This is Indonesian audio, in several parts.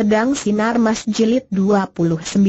Pedang Sinar Mas Jilid 29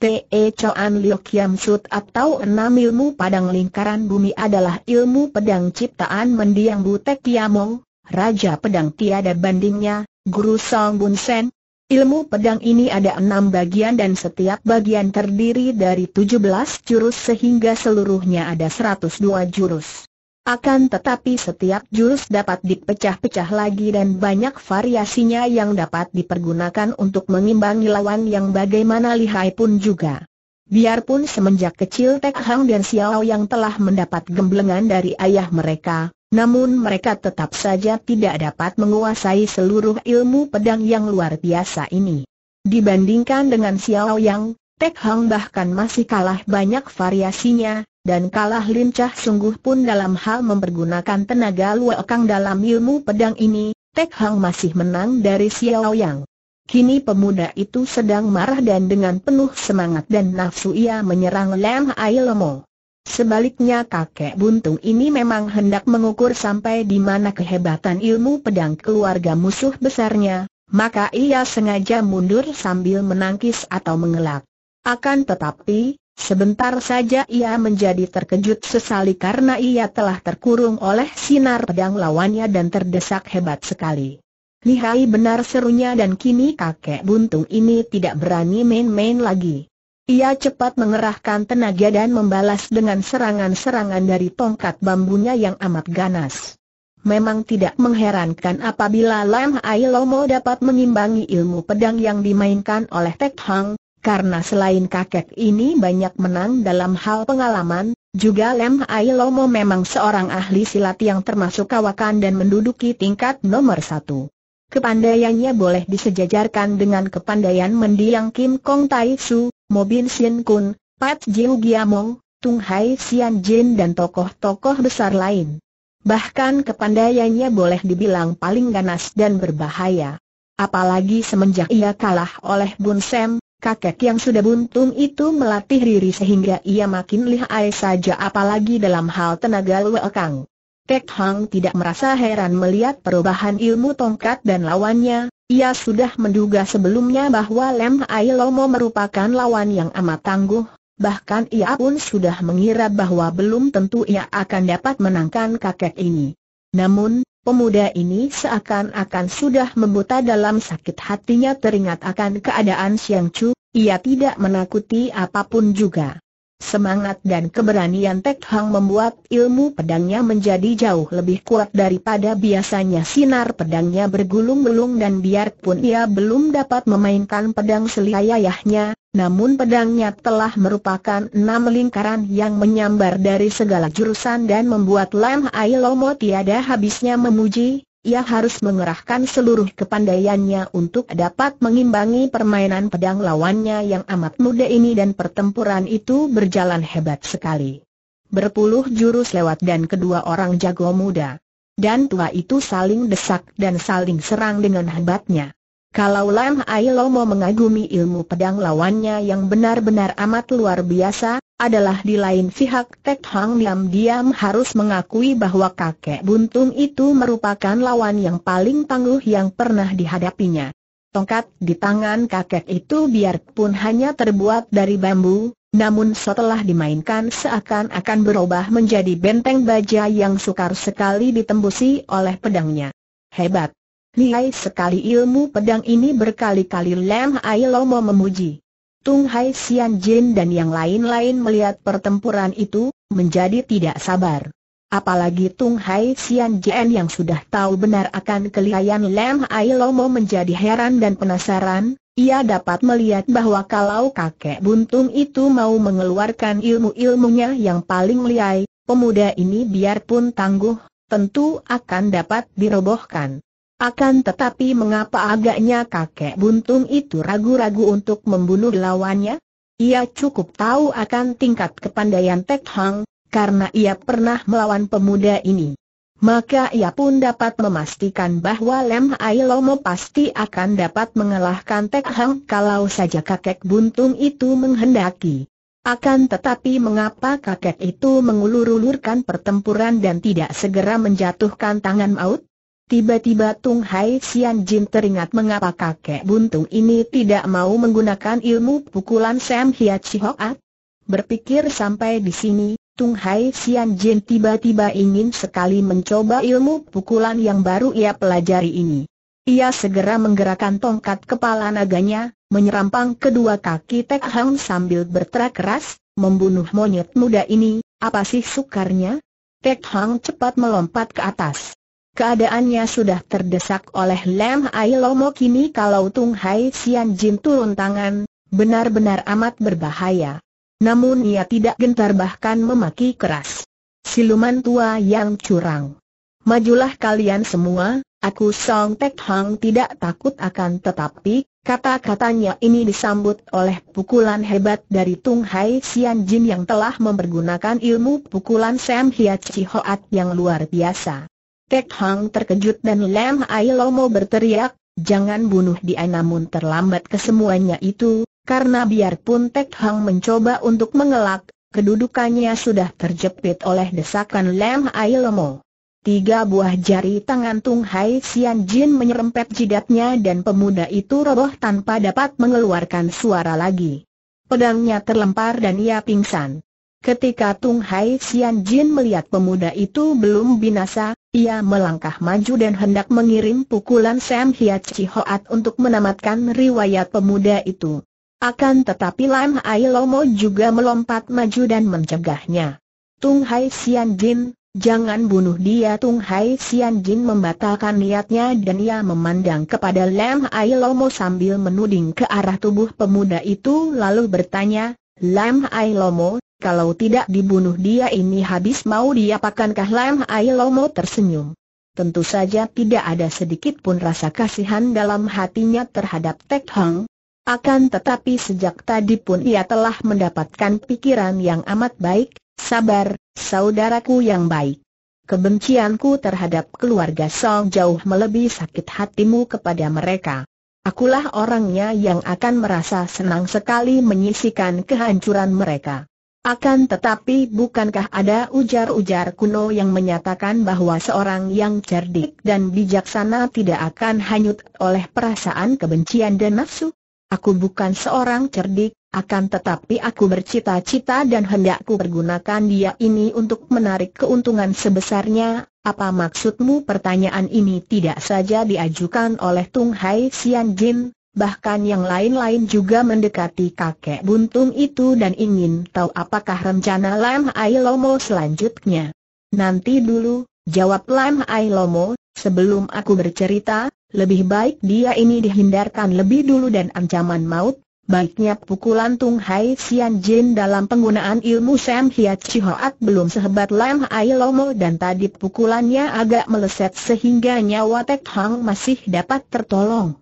T.E. Coan Liu Kiam Sut atau enam ilmu padang lingkaran bumi adalah ilmu pedang ciptaan mendiang Butek Kiamong, Raja Pedang tiada bandingnya, Guru Song Bun Sen. Ilmu pedang ini ada enam bagian dan setiap bagian terdiri dari tujuh belas jurus sehingga seluruhnya ada seratus dua jurus. Akan tetapi setiap jurus dapat dipecah-pecah lagi dan banyak variasinya yang dapat dipergunakan untuk mengimbangi lawan yang bagaimana lihai pun juga. Biarpun semenjak kecil Tek Hang dan Xiao yang telah mendapat gemblengan dari ayah mereka, namun mereka tetap saja tidak dapat menguasai seluruh ilmu pedang yang luar biasa ini. Dibandingkan dengan Xiao yang, Tek Hang bahkan masih kalah banyak variasinya, dan kalah lincah sungguh pun dalam hal mempergunakan tenaga luakang dalam ilmu pedang ini, Tek Hang masih menang dari Xiao Yang. Kini pemuda itu sedang marah dan dengan penuh semangat dan nafsu ia menyerang Lam Ai Lemo. Sebaliknya kakek buntung ini memang hendak mengukur sampai di mana kehebatan ilmu pedang keluarga musuh besarnya, maka ia sengaja mundur sambil menangkis atau mengelak. Akan tetapi, Sebentar saja ia menjadi terkejut sesali karena ia telah terkurung oleh sinar pedang lawannya dan terdesak hebat sekali. Lihai benar serunya dan kini kakek buntung ini tidak berani main-main lagi. Ia cepat mengerahkan tenaga dan membalas dengan serangan-serangan dari tongkat bambunya yang amat ganas. Memang tidak mengherankan apabila Lam Ailomo dapat mengimbangi ilmu pedang yang dimainkan oleh Tek Hang, karena selain kakek ini banyak menang dalam hal pengalaman, juga Lem Ailomo memang seorang ahli silat yang termasuk kawakan dan menduduki tingkat nomor satu. Kepandaiannya boleh disejajarkan dengan kepandaian mendiang Kim Kong Tai Su, Mobin Sien Kun, Pat Jiu Giamong, Tung Hai Sian Jin dan tokoh-tokoh besar lain. Bahkan kepandaiannya boleh dibilang paling ganas dan berbahaya. Apalagi semenjak ia kalah oleh Bun Sem, Kakek yang sudah buntung itu melatih Riri sehingga ia makin lihai saja apalagi dalam hal tenaga luekang. Tek Hang tidak merasa heran melihat perubahan ilmu tongkat dan lawannya, ia sudah menduga sebelumnya bahwa Lem Ai Lomo merupakan lawan yang amat tangguh, bahkan ia pun sudah mengira bahwa belum tentu ia akan dapat menangkan kakek ini. Namun, Pemuda ini seakan-akan sudah membuta dalam sakit hatinya teringat akan keadaan Siang Chu, ia tidak menakuti apapun juga. Semangat dan keberanian Tek Hang membuat ilmu pedangnya menjadi jauh lebih kuat daripada biasanya sinar pedangnya bergulung-gulung dan biarpun ia belum dapat memainkan pedang seliayahnya, namun pedangnya telah merupakan enam lingkaran yang menyambar dari segala jurusan dan membuat Lam Hai tiada habisnya memuji, ia harus mengerahkan seluruh kepandaiannya untuk dapat mengimbangi permainan pedang lawannya yang amat muda ini dan pertempuran itu berjalan hebat sekali. Berpuluh jurus lewat dan kedua orang jago muda dan tua itu saling desak dan saling serang dengan hebatnya. Kalau Lam Ailo mau mengagumi ilmu pedang lawannya yang benar-benar amat luar biasa, adalah di lain pihak Tek Hang diam diam harus mengakui bahwa kakek buntung itu merupakan lawan yang paling tangguh yang pernah dihadapinya. Tongkat di tangan kakek itu biarpun hanya terbuat dari bambu, namun setelah dimainkan seakan-akan berubah menjadi benteng baja yang sukar sekali ditembusi oleh pedangnya. Hebat! Lihai sekali ilmu pedang ini berkali-kali Lam Hai Lomo memuji. Tung Hai Sian Jin dan yang lain-lain melihat pertempuran itu, menjadi tidak sabar. Apalagi Tung Hai Sian Jin yang sudah tahu benar akan kelihayan Lam Hai Lomo menjadi heran dan penasaran, ia dapat melihat bahwa kalau kakek buntung itu mau mengeluarkan ilmu-ilmunya yang paling liai, pemuda ini biarpun tangguh, tentu akan dapat dirobohkan. Akan tetapi mengapa agaknya kakek buntung itu ragu-ragu untuk membunuh lawannya? Ia cukup tahu akan tingkat kepandaian Tek Hang, karena ia pernah melawan pemuda ini. Maka ia pun dapat memastikan bahwa Lem Hai Lomo pasti akan dapat mengalahkan Tek Hang kalau saja kakek buntung itu menghendaki. Akan tetapi mengapa kakek itu mengulur-ulurkan pertempuran dan tidak segera menjatuhkan tangan maut? Tiba-tiba Tung Hai Sian Jin teringat mengapa kakek buntung ini tidak mau menggunakan ilmu pukulan Sam Hiat Chihoat. Berpikir sampai di sini, Tung Hai Sian Jin tiba-tiba ingin sekali mencoba ilmu pukulan yang baru ia pelajari ini. Ia segera menggerakkan tongkat kepala naganya, menyerampang kedua kaki Tek Hang sambil berteriak keras, membunuh monyet muda ini, apa sih sukarnya? Tek Hang cepat melompat ke atas. Keadaannya sudah terdesak oleh Lem Ai Lomo kini kalau Tung Hai Sian Jin turun tangan, benar-benar amat berbahaya. Namun ia tidak gentar bahkan memaki keras. Siluman tua yang curang. Majulah kalian semua, aku Song Tek Hang tidak takut akan tetapi, kata-katanya ini disambut oleh pukulan hebat dari Tung Hai Sian Jin yang telah mempergunakan ilmu pukulan Sam Hiat Chi Hoat yang luar biasa. Kek Hang terkejut dan Lam Ai Lomo berteriak, jangan bunuh dia namun terlambat kesemuanya itu, karena biarpun Tek Hang mencoba untuk mengelak, kedudukannya sudah terjepit oleh desakan Lam Ai Lomo. Tiga buah jari tangan Tung Hai Xian Jin menyerempet jidatnya dan pemuda itu roboh tanpa dapat mengeluarkan suara lagi. Pedangnya terlempar dan ia pingsan. Ketika Tung Hai Xian Jin melihat pemuda itu belum binasa, ia melangkah maju dan hendak mengirim pukulan Sam Hiat Chi untuk menamatkan riwayat pemuda itu. Akan tetapi Lam Ai Lomo juga melompat maju dan mencegahnya. Tung Hai Xian Jin, jangan bunuh dia Tung Hai Xian Jin membatalkan niatnya dan ia memandang kepada Lam Ai Lomo sambil menuding ke arah tubuh pemuda itu lalu bertanya, Lam Ai Lomo, kalau tidak dibunuh dia ini habis mau dia Lam Hai Lomo tersenyum. Tentu saja tidak ada sedikit pun rasa kasihan dalam hatinya terhadap Tek Hang. Akan tetapi sejak tadi pun ia telah mendapatkan pikiran yang amat baik, sabar, saudaraku yang baik. Kebencianku terhadap keluarga Song jauh melebihi sakit hatimu kepada mereka. Akulah orangnya yang akan merasa senang sekali menyisikan kehancuran mereka. Akan tetapi bukankah ada ujar-ujar kuno yang menyatakan bahwa seorang yang cerdik dan bijaksana tidak akan hanyut oleh perasaan kebencian dan nafsu? Aku bukan seorang cerdik, akan tetapi aku bercita-cita dan hendakku pergunakan dia ini untuk menarik keuntungan sebesarnya. Apa maksudmu pertanyaan ini tidak saja diajukan oleh Tung Hai Xian Jin, bahkan yang lain-lain juga mendekati kakek buntung itu dan ingin tahu apakah rencana Lam Ailomo selanjutnya. Nanti dulu, jawab Lam Ailomo, sebelum aku bercerita, lebih baik dia ini dihindarkan lebih dulu dan ancaman maut, Baiknya pukulan Tung Hai Sian Jin dalam penggunaan ilmu Sam Hiat Chihoat belum sehebat Lam Ailomo dan tadi pukulannya agak meleset sehingga nyawa Tek Hang masih dapat tertolong.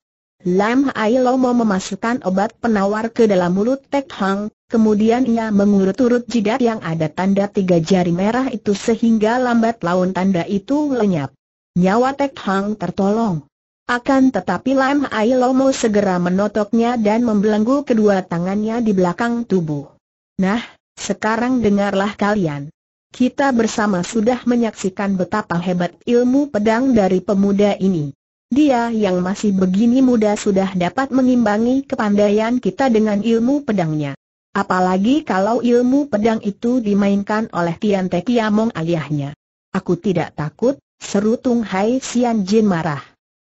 Lam Hai Lomo memasukkan obat penawar ke dalam mulut Tek Hang, kemudian ia mengurut-urut jidat yang ada tanda tiga jari merah itu sehingga lambat laun tanda itu lenyap. Nyawa Tek Hang tertolong. Akan tetapi Lam Hai Lomo segera menotoknya dan membelenggu kedua tangannya di belakang tubuh. Nah, sekarang dengarlah kalian. Kita bersama sudah menyaksikan betapa hebat ilmu pedang dari pemuda ini. Dia yang masih begini muda sudah dapat mengimbangi kepandaian kita dengan ilmu pedangnya. Apalagi kalau ilmu pedang itu dimainkan oleh Tian Te Kiamong ayahnya. Aku tidak takut, seru Tung Hai Sian Jin marah.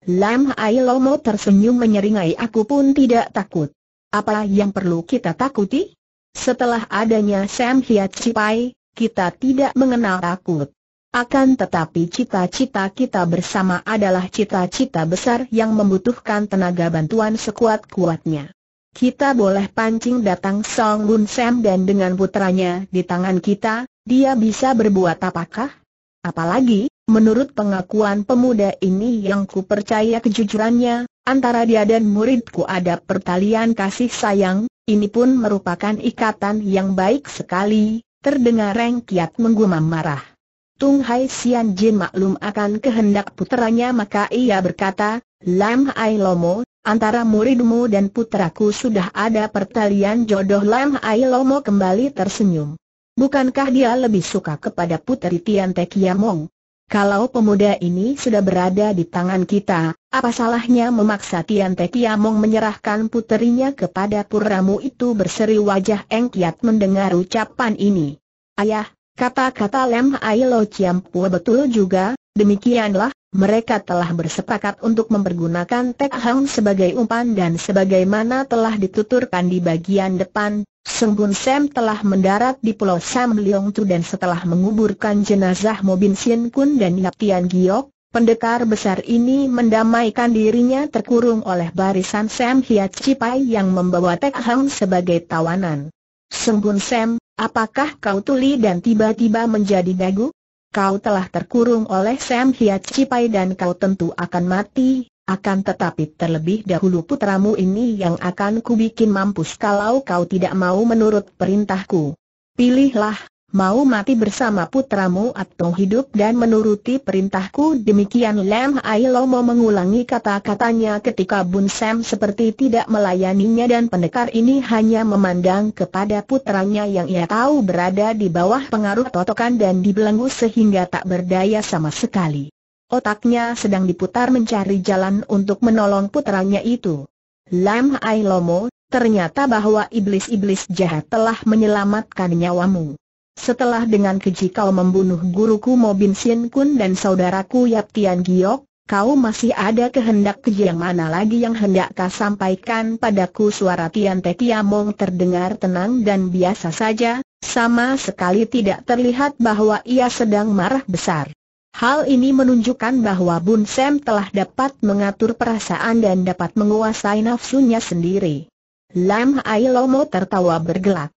Lam Hai Lomo tersenyum menyeringai aku pun tidak takut. Apa yang perlu kita takuti? Setelah adanya Sam Hiat Cipai, kita tidak mengenal takut. Akan tetapi cita-cita kita bersama adalah cita-cita besar yang membutuhkan tenaga bantuan sekuat-kuatnya. Kita boleh pancing datang Song Bun Sam dan dengan putranya di tangan kita, dia bisa berbuat apakah? Apalagi, menurut pengakuan pemuda ini yang ku percaya kejujurannya, antara dia dan muridku ada pertalian kasih sayang, ini pun merupakan ikatan yang baik sekali, terdengar Reng menggumam marah. Tung Hai Sian Jin maklum akan kehendak puteranya maka ia berkata, Lam Hai Lomo, antara muridmu dan puteraku sudah ada pertalian jodoh Lam Hai Lomo kembali tersenyum. Bukankah dia lebih suka kepada puteri Tian Te Kiamong? Kalau pemuda ini sudah berada di tangan kita, apa salahnya memaksa Tian Te Kiamong menyerahkan puterinya kepada puramu itu berseri wajah Eng Kiat mendengar ucapan ini. Ayah, Kata-kata Lem Ailo Ciampua betul juga, demikianlah, mereka telah bersepakat untuk mempergunakan Tek Hang sebagai umpan dan sebagaimana telah dituturkan di bagian depan, Seng Bun Sam telah mendarat di Pulau Sam Leong Tu dan setelah menguburkan jenazah Mobin Sien Kun dan Yap Tian Giok, pendekar besar ini mendamaikan dirinya terkurung oleh barisan Sam Hiat Cipai yang membawa Tek Hang sebagai tawanan. Seng Bun Sam, Apakah kau tuli dan tiba-tiba menjadi dagu? Kau telah terkurung oleh Sam Hiat Cipai dan kau tentu akan mati, akan tetapi terlebih dahulu putramu ini yang akan kubikin mampus kalau kau tidak mau menurut perintahku. Pilihlah, mau mati bersama putramu atau hidup dan menuruti perintahku demikian Lam Ailomo mengulangi kata-katanya ketika Bun Sam seperti tidak melayaninya dan pendekar ini hanya memandang kepada putranya yang ia tahu berada di bawah pengaruh totokan dan dibelenggu sehingga tak berdaya sama sekali. Otaknya sedang diputar mencari jalan untuk menolong putranya itu. Lam Ailomo, ternyata bahwa iblis-iblis jahat telah menyelamatkan nyawamu. Setelah dengan keji kau membunuh guruku Mo Bin Sien Kun dan saudaraku Yap Tian Giok, kau masih ada kehendak keji yang mana lagi yang hendak kau sampaikan padaku suara Tian Te Tiamong terdengar tenang dan biasa saja, sama sekali tidak terlihat bahwa ia sedang marah besar. Hal ini menunjukkan bahwa Bun Sam telah dapat mengatur perasaan dan dapat menguasai nafsunya sendiri. Lam Ailomo tertawa bergelak.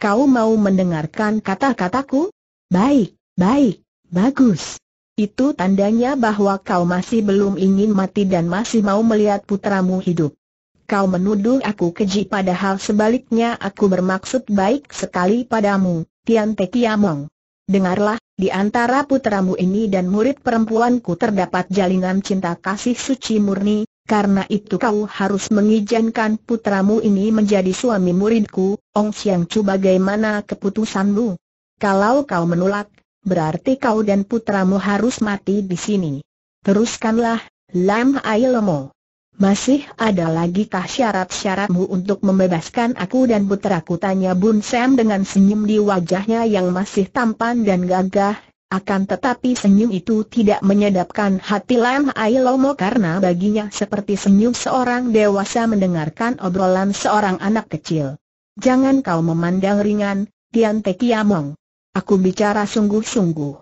Kau mau mendengarkan kata-kataku? Baik, baik, bagus. Itu tandanya bahwa kau masih belum ingin mati dan masih mau melihat putramu hidup. Kau menuduh aku keji padahal sebaliknya aku bermaksud baik sekali padamu, Tian Te Kiamong. Dengarlah, di antara putramu ini dan murid perempuanku terdapat jalinan cinta kasih suci murni, karena itu kau harus mengizinkan putramu ini menjadi suami muridku, Ong Siang. Chu bagaimana keputusanmu? Kalau kau menolak, berarti kau dan putramu harus mati di sini. Teruskanlah, Lam Ai Lomo. Masih ada lagikah syarat-syaratmu untuk membebaskan aku dan putraku? Tanya Bun Sam dengan senyum di wajahnya yang masih tampan dan gagah, akan tetapi senyum itu tidak menyedapkan hati Lam Ailomo karena baginya seperti senyum seorang dewasa mendengarkan obrolan seorang anak kecil. Jangan kau memandang ringan, Tian Te Aku bicara sungguh-sungguh.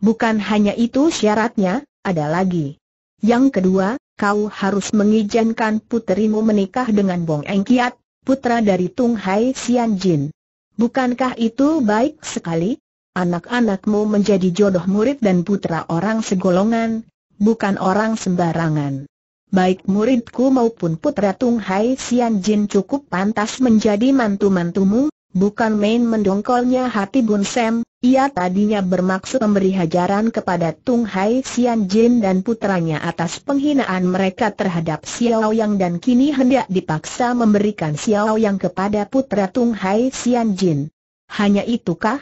Bukan hanya itu syaratnya, ada lagi. Yang kedua, kau harus mengizinkan puterimu menikah dengan Bong Eng Kiat, putra dari Tung Hai Xian Jin. Bukankah itu baik sekali? Anak-anakmu menjadi jodoh murid dan putra orang segolongan, bukan orang sembarangan. Baik muridku maupun putra Tung Hai Sian Jin cukup pantas menjadi mantu-mantumu, bukan main mendongkolnya hati Bun Sam, ia tadinya bermaksud memberi hajaran kepada Tung Hai Sian Jin dan putranya atas penghinaan mereka terhadap Xiao Yang dan kini hendak dipaksa memberikan Xiao Yang kepada putra Tung Hai Sian Jin. Hanya itukah?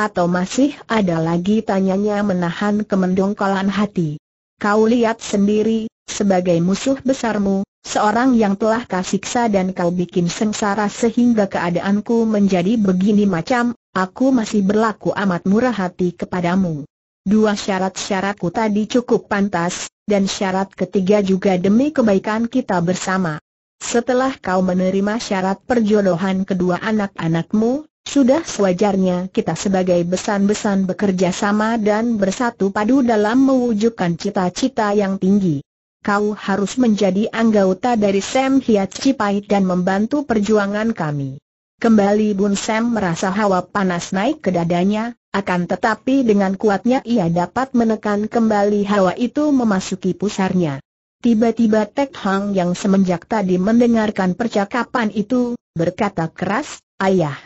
Atau masih ada lagi tanyanya menahan kemendongkolan hati. Kau lihat sendiri, sebagai musuh besarmu, seorang yang telah kasiksa dan kau bikin sengsara sehingga keadaanku menjadi begini macam, aku masih berlaku amat murah hati kepadamu. Dua syarat-syaratku tadi cukup pantas, dan syarat ketiga juga demi kebaikan kita bersama. Setelah kau menerima syarat perjodohan kedua anak-anakmu, sudah sewajarnya kita sebagai besan-besan bekerja sama dan bersatu padu dalam mewujudkan cita-cita yang tinggi. Kau harus menjadi anggota dari Sam Hiat Cipai dan membantu perjuangan kami. Kembali Bun Sam merasa hawa panas naik ke dadanya, akan tetapi dengan kuatnya ia dapat menekan kembali hawa itu memasuki pusarnya. Tiba-tiba Tek Hang yang semenjak tadi mendengarkan percakapan itu, berkata keras, Ayah,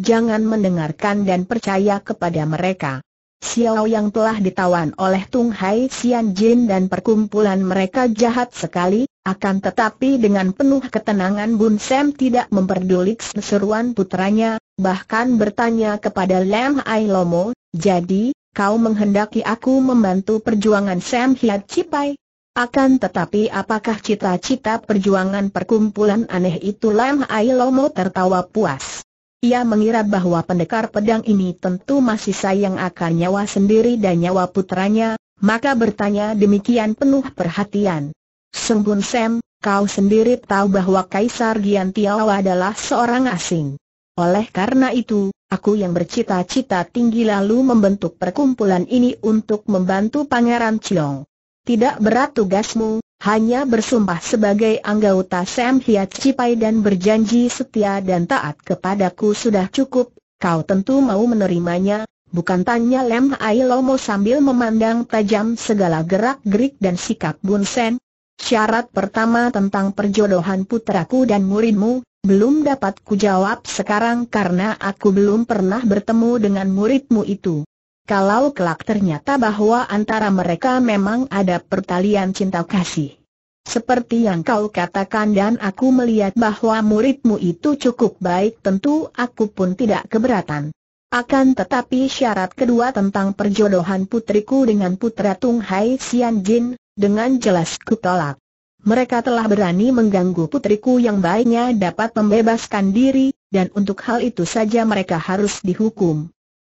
jangan mendengarkan dan percaya kepada mereka. Xiao yang telah ditawan oleh Tung Hai Xian Jin dan perkumpulan mereka jahat sekali, akan tetapi dengan penuh ketenangan Bun Sam tidak memperdulik seruan putranya, bahkan bertanya kepada Lam Ai Lomo, jadi, kau menghendaki aku membantu perjuangan Sam Hiat Cipai? Akan tetapi apakah cita-cita perjuangan perkumpulan aneh itu Lam Ai Lomo tertawa puas. Ia mengira bahwa pendekar pedang ini tentu masih sayang akan nyawa sendiri dan nyawa putranya, maka bertanya demikian penuh perhatian. Sembun Sem, kau sendiri tahu bahwa Kaisar Gian Tiao adalah seorang asing. Oleh karena itu, aku yang bercita-cita tinggi lalu membentuk perkumpulan ini untuk membantu Pangeran Chiong. Tidak berat tugasmu, hanya bersumpah sebagai anggota Sam Hiat Cipai dan berjanji setia dan taat kepadaku sudah cukup, kau tentu mau menerimanya, bukan tanya Lem Ailomo sambil memandang tajam segala gerak-gerik dan sikap Bun Sen. Syarat pertama tentang perjodohan putraku dan muridmu, belum dapat kujawab sekarang karena aku belum pernah bertemu dengan muridmu itu. Kalau kelak ternyata bahwa antara mereka memang ada pertalian cinta kasih. Seperti yang kau katakan dan aku melihat bahwa muridmu itu cukup baik tentu aku pun tidak keberatan. Akan tetapi syarat kedua tentang perjodohan putriku dengan putra Tung Hai Xian Jin, dengan jelas kutolak. Mereka telah berani mengganggu putriku yang baiknya dapat membebaskan diri, dan untuk hal itu saja mereka harus dihukum.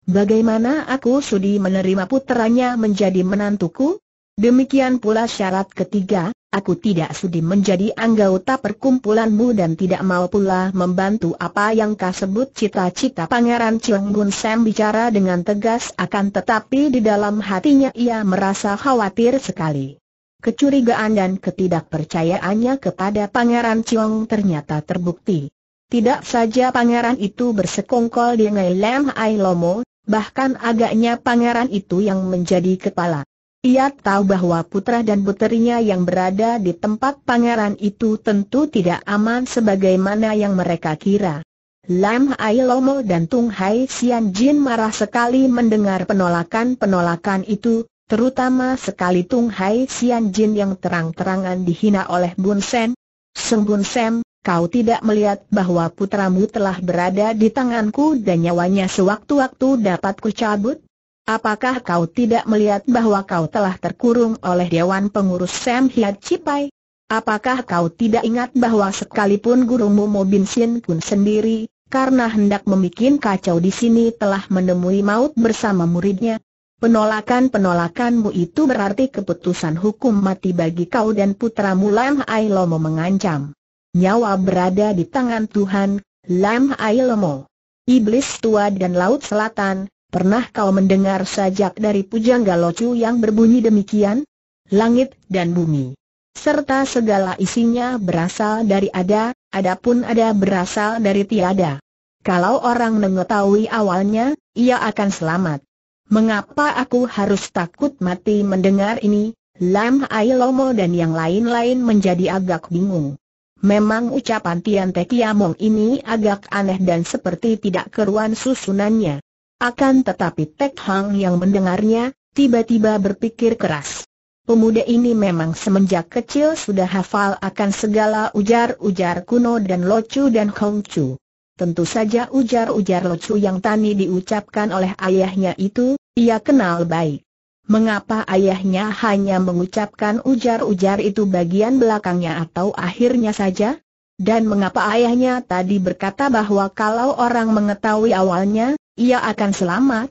Bagaimana aku sudi menerima putranya menjadi menantuku? Demikian pula syarat ketiga, aku tidak sudi menjadi anggota perkumpulanmu dan tidak mau pula membantu apa yang kau sebut cita-cita Pangeran Chiang Bun Sam bicara dengan tegas akan tetapi di dalam hatinya ia merasa khawatir sekali. Kecurigaan dan ketidakpercayaannya kepada Pangeran Chiong ternyata terbukti. Tidak saja pangeran itu bersekongkol dengan Lam Ai Lomo, Bahkan agaknya pangeran itu yang menjadi kepala. Ia tahu bahwa putra dan puterinya yang berada di tempat pangeran itu tentu tidak aman sebagaimana yang mereka kira. Lam Hai Lomo dan Tung Hai Sian Jin marah sekali mendengar penolakan-penolakan itu, terutama sekali Tung Hai Sian Jin yang terang-terangan dihina oleh Bun Sen. Seng Bun Sen, Kau tidak melihat bahwa putramu telah berada di tanganku dan nyawanya sewaktu-waktu dapat kucabut? Apakah kau tidak melihat bahwa kau telah terkurung oleh Dewan Pengurus Sam Hiat Cipai? Apakah kau tidak ingat bahwa sekalipun gurumu Bin Sin Kun sendiri, karena hendak membuat kacau di sini telah menemui maut bersama muridnya? Penolakan-penolakanmu itu berarti keputusan hukum mati bagi kau dan putramu Lam Ai Lomo mengancam nyawa berada di tangan Tuhan, Lam Ailemo. Iblis tua dan Laut Selatan, pernah kau mendengar sajak dari Pujangga Locu yang berbunyi demikian? Langit dan bumi. Serta segala isinya berasal dari ada, adapun ada berasal dari tiada. Kalau orang mengetahui awalnya, ia akan selamat. Mengapa aku harus takut mati mendengar ini? Lam Ailomo dan yang lain-lain menjadi agak bingung. Memang ucapan Tian Te Kiamong ini agak aneh dan seperti tidak keruan susunannya. Akan tetapi Tek Hang yang mendengarnya, tiba-tiba berpikir keras. Pemuda ini memang semenjak kecil sudah hafal akan segala ujar-ujar kuno dan locu dan kongcu. Tentu saja ujar-ujar locu yang tani diucapkan oleh ayahnya itu, ia kenal baik. Mengapa ayahnya hanya mengucapkan ujar-ujar itu bagian belakangnya atau akhirnya saja? Dan mengapa ayahnya tadi berkata bahwa kalau orang mengetahui awalnya, ia akan selamat?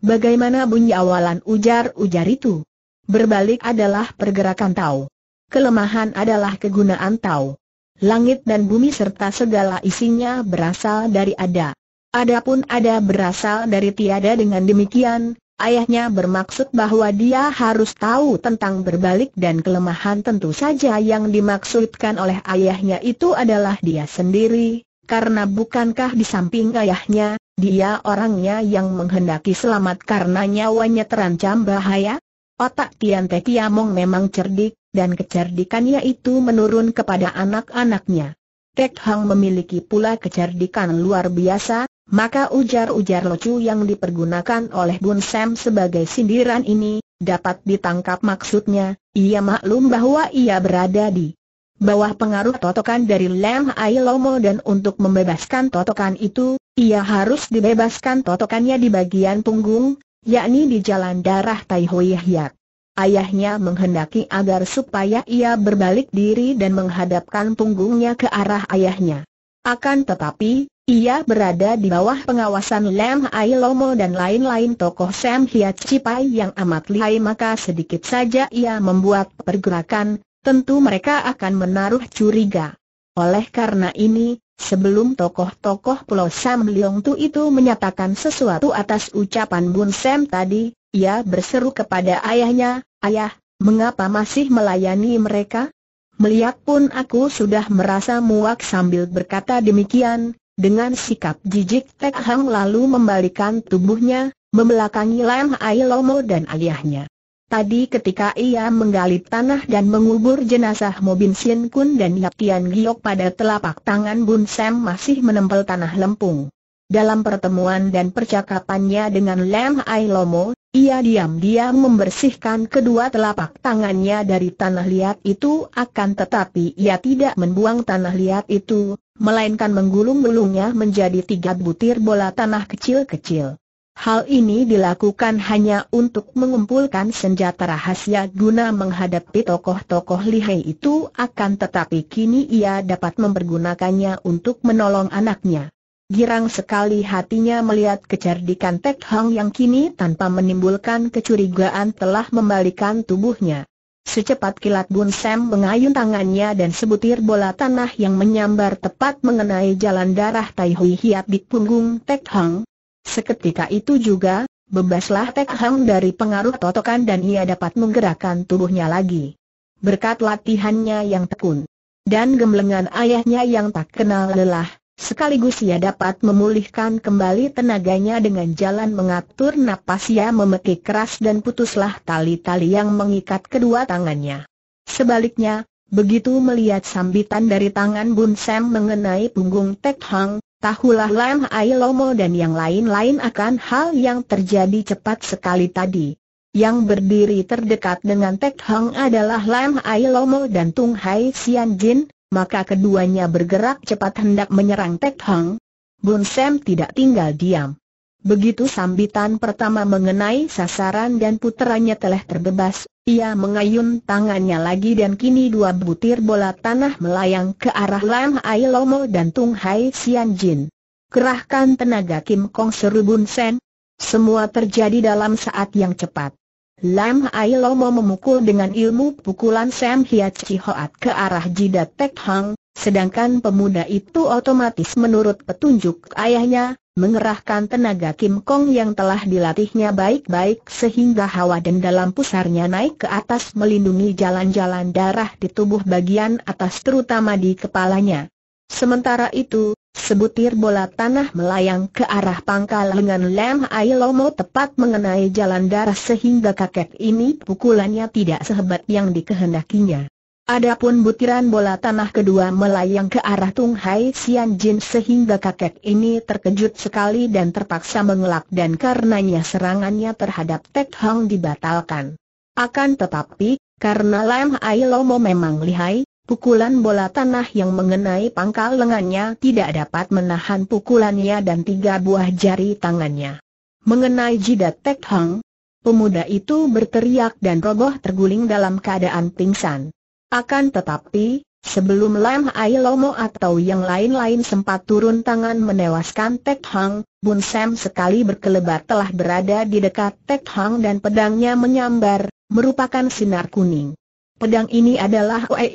Bagaimana bunyi awalan ujar-ujar itu? Berbalik adalah pergerakan tahu. Kelemahan adalah kegunaan tahu. Langit dan bumi serta segala isinya berasal dari ada. Adapun ada berasal dari tiada dengan demikian, Ayahnya bermaksud bahwa dia harus tahu tentang berbalik dan kelemahan tentu saja yang dimaksudkan oleh ayahnya itu adalah dia sendiri, karena bukankah di samping ayahnya, dia orangnya yang menghendaki selamat karena nyawanya terancam bahaya? Otak Tian Te Tiamong memang cerdik, dan kecerdikannya itu menurun kepada anak-anaknya. Tek Hang memiliki pula kecerdikan luar biasa, maka ujar-ujar lucu yang dipergunakan oleh Bun Sam sebagai sindiran ini, dapat ditangkap maksudnya, ia maklum bahwa ia berada di bawah pengaruh totokan dari Lam Ai Lomo dan untuk membebaskan totokan itu, ia harus dibebaskan totokannya di bagian punggung, yakni di jalan darah Tai Hui Hiat. Ayahnya menghendaki agar supaya ia berbalik diri dan menghadapkan punggungnya ke arah ayahnya. Akan tetapi, ia berada di bawah pengawasan Lam Hai Lomo dan lain-lain tokoh Sam Hiat Cipai yang amat lihai maka sedikit saja ia membuat pergerakan, tentu mereka akan menaruh curiga. Oleh karena ini, sebelum tokoh-tokoh Pulau Sam Leong Tu itu menyatakan sesuatu atas ucapan Bun Sam tadi, ia berseru kepada ayahnya, Ayah, mengapa masih melayani mereka? Melihat pun aku sudah merasa muak sambil berkata demikian, dengan sikap jijik Tek Hang lalu membalikan tubuhnya, membelakangi Lam Ai Lomo dan ayahnya. Tadi ketika ia menggali tanah dan mengubur jenazah Mobin Sien Kun dan Yap Tian Giok pada telapak tangan Bun Sam masih menempel tanah lempung. Dalam pertemuan dan percakapannya dengan Lam Ai Lomo, ia diam-diam membersihkan kedua telapak tangannya dari tanah liat itu akan tetapi ia tidak membuang tanah liat itu, melainkan menggulung-gulungnya menjadi tiga butir bola tanah kecil-kecil. Hal ini dilakukan hanya untuk mengumpulkan senjata rahasia guna menghadapi tokoh-tokoh lihai itu akan tetapi kini ia dapat mempergunakannya untuk menolong anaknya. Girang sekali hatinya melihat kecerdikan Tek Hong yang kini tanpa menimbulkan kecurigaan telah membalikan tubuhnya. Secepat kilat Bun Sam mengayun tangannya dan sebutir bola tanah yang menyambar tepat mengenai jalan darah Tai Hui Hiap di punggung Tek Hang. Seketika itu juga, bebaslah Tek Hang dari pengaruh totokan dan ia dapat menggerakkan tubuhnya lagi. Berkat latihannya yang tekun dan gemblengan ayahnya yang tak kenal lelah, Sekaligus ia dapat memulihkan kembali tenaganya dengan jalan mengatur napas ia memekik keras dan putuslah tali-tali yang mengikat kedua tangannya. Sebaliknya, begitu melihat sambitan dari tangan Bun Sam mengenai punggung Tek Hang, tahulah Lam Ai Lomo dan yang lain-lain akan hal yang terjadi cepat sekali tadi. Yang berdiri terdekat dengan Tek Hang adalah Lam Ai Lomo dan Tung Hai Sian Jin, maka keduanya bergerak cepat hendak menyerang Tek Hang. Bun Sam tidak tinggal diam. Begitu sambitan pertama mengenai sasaran dan puterannya telah terbebas, ia mengayun tangannya lagi dan kini dua butir bola tanah melayang ke arah Lam Hai Lomo dan Tung Hai Sian Jin. Kerahkan tenaga Kim Kong seru Bun Sen. Semua terjadi dalam saat yang cepat. Lam Ai Lomo memukul dengan ilmu pukulan Sam Hiat Chihoat ke arah jidat Tek Hang, sedangkan pemuda itu otomatis menurut petunjuk ayahnya, mengerahkan tenaga Kim Kong yang telah dilatihnya baik-baik sehingga hawa dan dalam pusarnya naik ke atas melindungi jalan-jalan darah di tubuh bagian atas terutama di kepalanya. Sementara itu, Sebutir bola tanah melayang ke arah pangkal lengan Lam Ai Lomo tepat mengenai jalan darah sehingga kakek ini pukulannya tidak sehebat yang dikehendakinya. Adapun butiran bola tanah kedua melayang ke arah Tung Hai Xian Jin sehingga kakek ini terkejut sekali dan terpaksa mengelak dan karenanya serangannya terhadap Tek Hong dibatalkan. Akan tetapi, karena Lam Ai Lomo memang lihai, Pukulan bola tanah yang mengenai pangkal lengannya tidak dapat menahan pukulannya dan tiga buah jari tangannya. Mengenai jidat Tek Hang, pemuda itu berteriak dan roboh terguling dalam keadaan pingsan. Akan tetapi, sebelum Lam Ai Lomo atau yang lain-lain sempat turun tangan menewaskan Tek Hang, Bun Sam sekali berkelebat telah berada di dekat Tek Hang dan pedangnya menyambar, merupakan sinar kuning. Pedang ini adalah Oei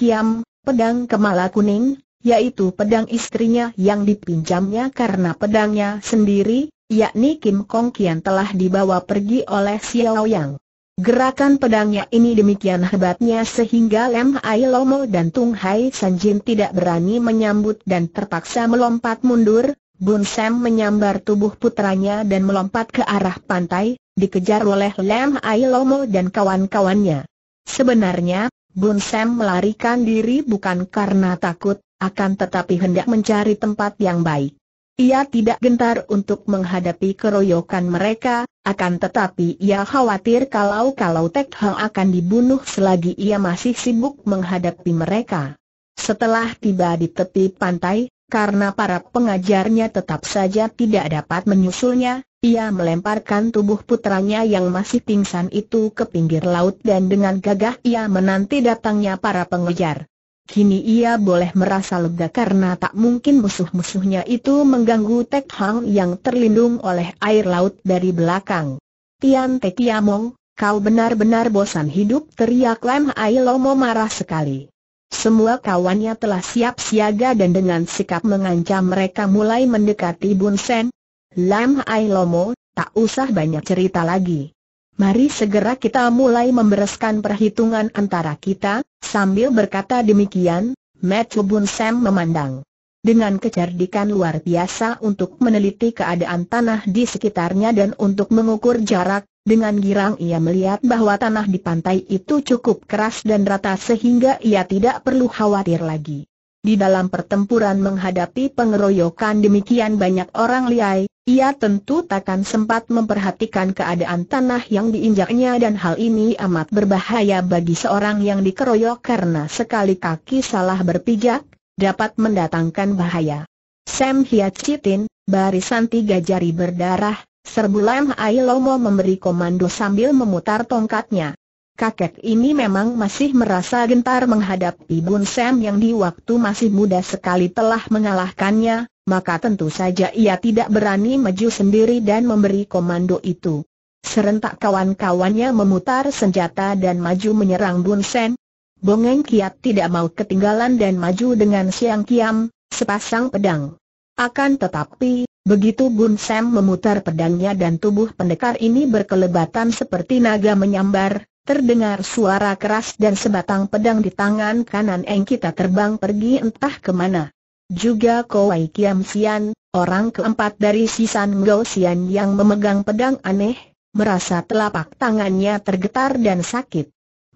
Yam, pedang kemala kuning, yaitu pedang istrinya yang dipinjamnya karena pedangnya sendiri, yakni Kim Kong Kian telah dibawa pergi oleh Xiao Yang. Gerakan pedangnya ini demikian hebatnya sehingga Lem Hai Lomo dan Tung Hai Sanjin tidak berani menyambut dan terpaksa melompat mundur. Bun Sam menyambar tubuh putranya dan melompat ke arah pantai, dikejar oleh Lem Hai Lomo dan kawan-kawannya. Sebenarnya, Bun Sam melarikan diri bukan karena takut, akan tetapi hendak mencari tempat yang baik. Ia tidak gentar untuk menghadapi keroyokan mereka, akan tetapi ia khawatir kalau-kalau Tek Hang akan dibunuh selagi ia masih sibuk menghadapi mereka. Setelah tiba di tepi pantai, karena para pengajarnya tetap saja tidak dapat menyusulnya, ia melemparkan tubuh putranya yang masih pingsan itu ke pinggir laut dan dengan gagah ia menanti datangnya para pengejar. Kini ia boleh merasa lega karena tak mungkin musuh-musuhnya itu mengganggu Tek Hang yang terlindung oleh air laut dari belakang. Tian Te Tiamong, kau benar-benar bosan hidup teriak Lem Ailomo marah sekali. Semua kawannya telah siap siaga dan dengan sikap mengancam mereka mulai mendekati Bun Sen, Lam Hai Lomo, tak usah banyak cerita lagi. Mari segera kita mulai membereskan perhitungan antara kita, sambil berkata demikian, Matthew Bun Sam memandang dengan kecerdikan luar biasa untuk meneliti keadaan tanah di sekitarnya dan untuk mengukur jarak, dengan girang ia melihat bahwa tanah di pantai itu cukup keras dan rata sehingga ia tidak perlu khawatir lagi. Di dalam pertempuran menghadapi pengeroyokan demikian banyak orang liai, ia tentu takkan sempat memperhatikan keadaan tanah yang diinjaknya dan hal ini amat berbahaya bagi seorang yang dikeroyok karena sekali kaki salah berpijak, dapat mendatangkan bahaya. Sam Hiacitin, barisan tiga jari berdarah, serbulan Hai Lomo memberi komando sambil memutar tongkatnya. Kakek ini memang masih merasa gentar menghadapi Bun Sam yang di waktu masih muda sekali telah mengalahkannya, maka tentu saja ia tidak berani maju sendiri dan memberi komando itu. Serentak kawan-kawannya memutar senjata dan maju menyerang Bun Sen. Bongeng Kiat tidak mau ketinggalan dan maju dengan siang kiam, sepasang pedang. Akan tetapi, begitu Bun Sen memutar pedangnya dan tubuh pendekar ini berkelebatan seperti naga menyambar, terdengar suara keras dan sebatang pedang di tangan kanan kita terbang pergi entah kemana. Juga Kowai Kiam Sian, orang keempat dari Sisan Ngo Sian yang memegang pedang aneh, merasa telapak tangannya tergetar dan sakit.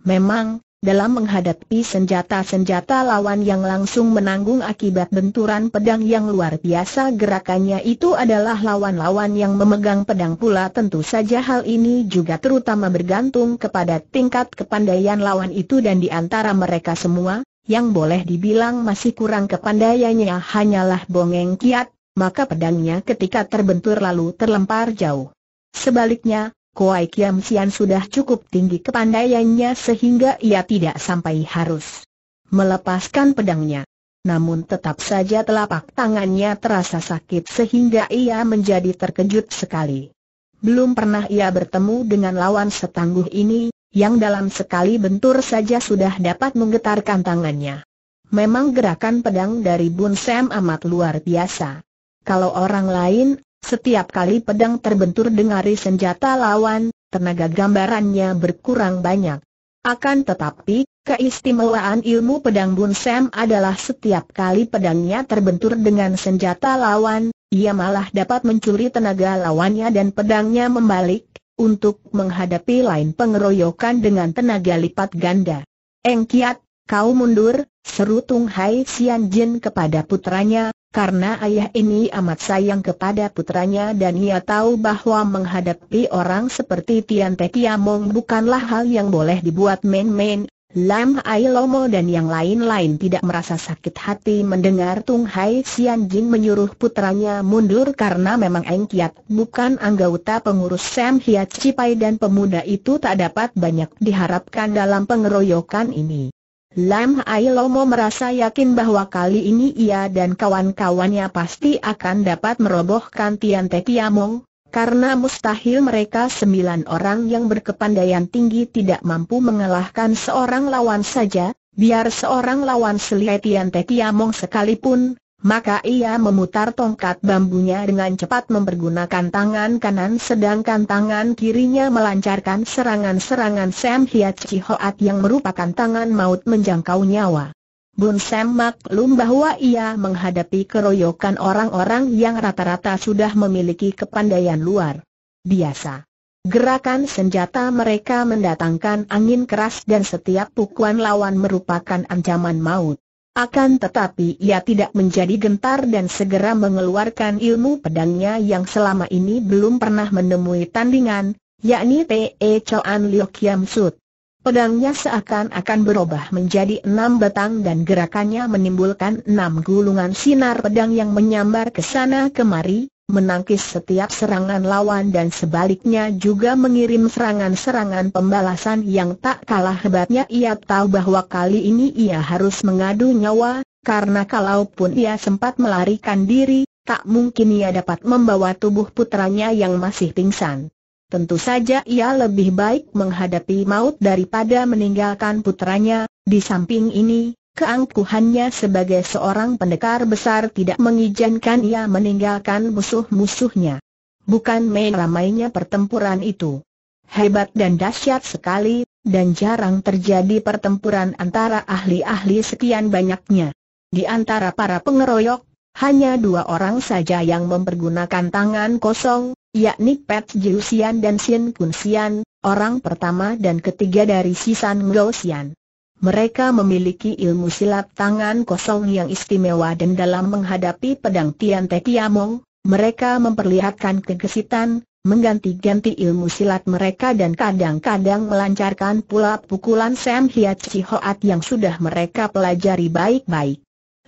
Memang, dalam menghadapi senjata-senjata lawan yang langsung menanggung akibat benturan pedang yang luar biasa gerakannya itu adalah lawan-lawan yang memegang pedang pula tentu saja hal ini juga terutama bergantung kepada tingkat kepandaian lawan itu dan di antara mereka semua, yang boleh dibilang masih kurang kepandaiannya hanyalah bongeng kiat, maka pedangnya ketika terbentur lalu terlempar jauh. Sebaliknya, Kuai Kiam Sian sudah cukup tinggi kepandaiannya sehingga ia tidak sampai harus melepaskan pedangnya. Namun tetap saja telapak tangannya terasa sakit sehingga ia menjadi terkejut sekali. Belum pernah ia bertemu dengan lawan setangguh ini, yang dalam sekali bentur saja sudah dapat menggetarkan tangannya. Memang gerakan pedang dari Bun Sam amat luar biasa. Kalau orang lain, setiap kali pedang terbentur dengan senjata lawan, tenaga gambarannya berkurang banyak. Akan tetapi, keistimewaan ilmu pedang Bun Sam adalah setiap kali pedangnya terbentur dengan senjata lawan, ia malah dapat mencuri tenaga lawannya dan pedangnya membalik, untuk menghadapi lain pengeroyokan dengan tenaga lipat ganda. Eng Kiat, kau mundur, seru Tung Hai Sian Jin kepada putranya, karena ayah ini amat sayang kepada putranya dan ia tahu bahwa menghadapi orang seperti Tian Te Kiamong bukanlah hal yang boleh dibuat main-main, Lam Ai Lomo dan yang lain-lain tidak merasa sakit hati mendengar Tung Hai Sian Jin menyuruh putranya mundur karena memang Eng Kiat bukan anggota pengurus Sam Hiat Cipai dan pemuda itu tak dapat banyak diharapkan dalam pengeroyokan ini. Lam Ai Lomo merasa yakin bahwa kali ini ia dan kawan-kawannya pasti akan dapat merobohkan Tian Te Kiamong, karena mustahil mereka sembilan orang yang berkepandaian tinggi tidak mampu mengalahkan seorang lawan saja, biar seorang lawan Seletian Tekiamong sekalipun, maka ia memutar tongkat bambunya dengan cepat mempergunakan tangan kanan sedangkan tangan kirinya melancarkan serangan-serangan Sam Hiat Chihoat yang merupakan tangan maut menjangkau nyawa. Bun Sam maklum bahwa ia menghadapi keroyokan orang-orang yang rata-rata sudah memiliki kepandaian luar biasa. Gerakan senjata mereka mendatangkan angin keras dan setiap pukulan lawan merupakan ancaman maut. Akan tetapi ia tidak menjadi gentar dan segera mengeluarkan ilmu pedangnya yang selama ini belum pernah menemui tandingan, yakni T.E. Choan Liu Kiam Sut. Pedangnya seakan-akan berubah menjadi enam batang dan gerakannya menimbulkan enam gulungan sinar pedang yang menyambar ke sana kemari, menangkis setiap serangan lawan dan sebaliknya juga mengirim serangan-serangan pembalasan yang tak kalah hebatnya ia tahu bahwa kali ini ia harus mengadu nyawa, karena kalaupun ia sempat melarikan diri, tak mungkin ia dapat membawa tubuh putranya yang masih pingsan. Tentu saja ia lebih baik menghadapi maut daripada meninggalkan putranya, di samping ini, keangkuhannya sebagai seorang pendekar besar tidak mengizinkan ia meninggalkan musuh-musuhnya. Bukan main ramainya pertempuran itu. Hebat dan dahsyat sekali, dan jarang terjadi pertempuran antara ahli-ahli sekian banyaknya. Di antara para pengeroyok, hanya dua orang saja yang mempergunakan tangan kosong, yakni Pet Jiusian dan Sien Kun Sian, orang pertama dan ketiga dari Sisan Ngo Sian. Mereka memiliki ilmu silat tangan kosong yang istimewa dan dalam menghadapi pedang Tian Te Kiamong, mereka memperlihatkan kegesitan, mengganti-ganti ilmu silat mereka dan kadang-kadang melancarkan pula pukulan Sam Hiat Chihoat yang sudah mereka pelajari baik-baik.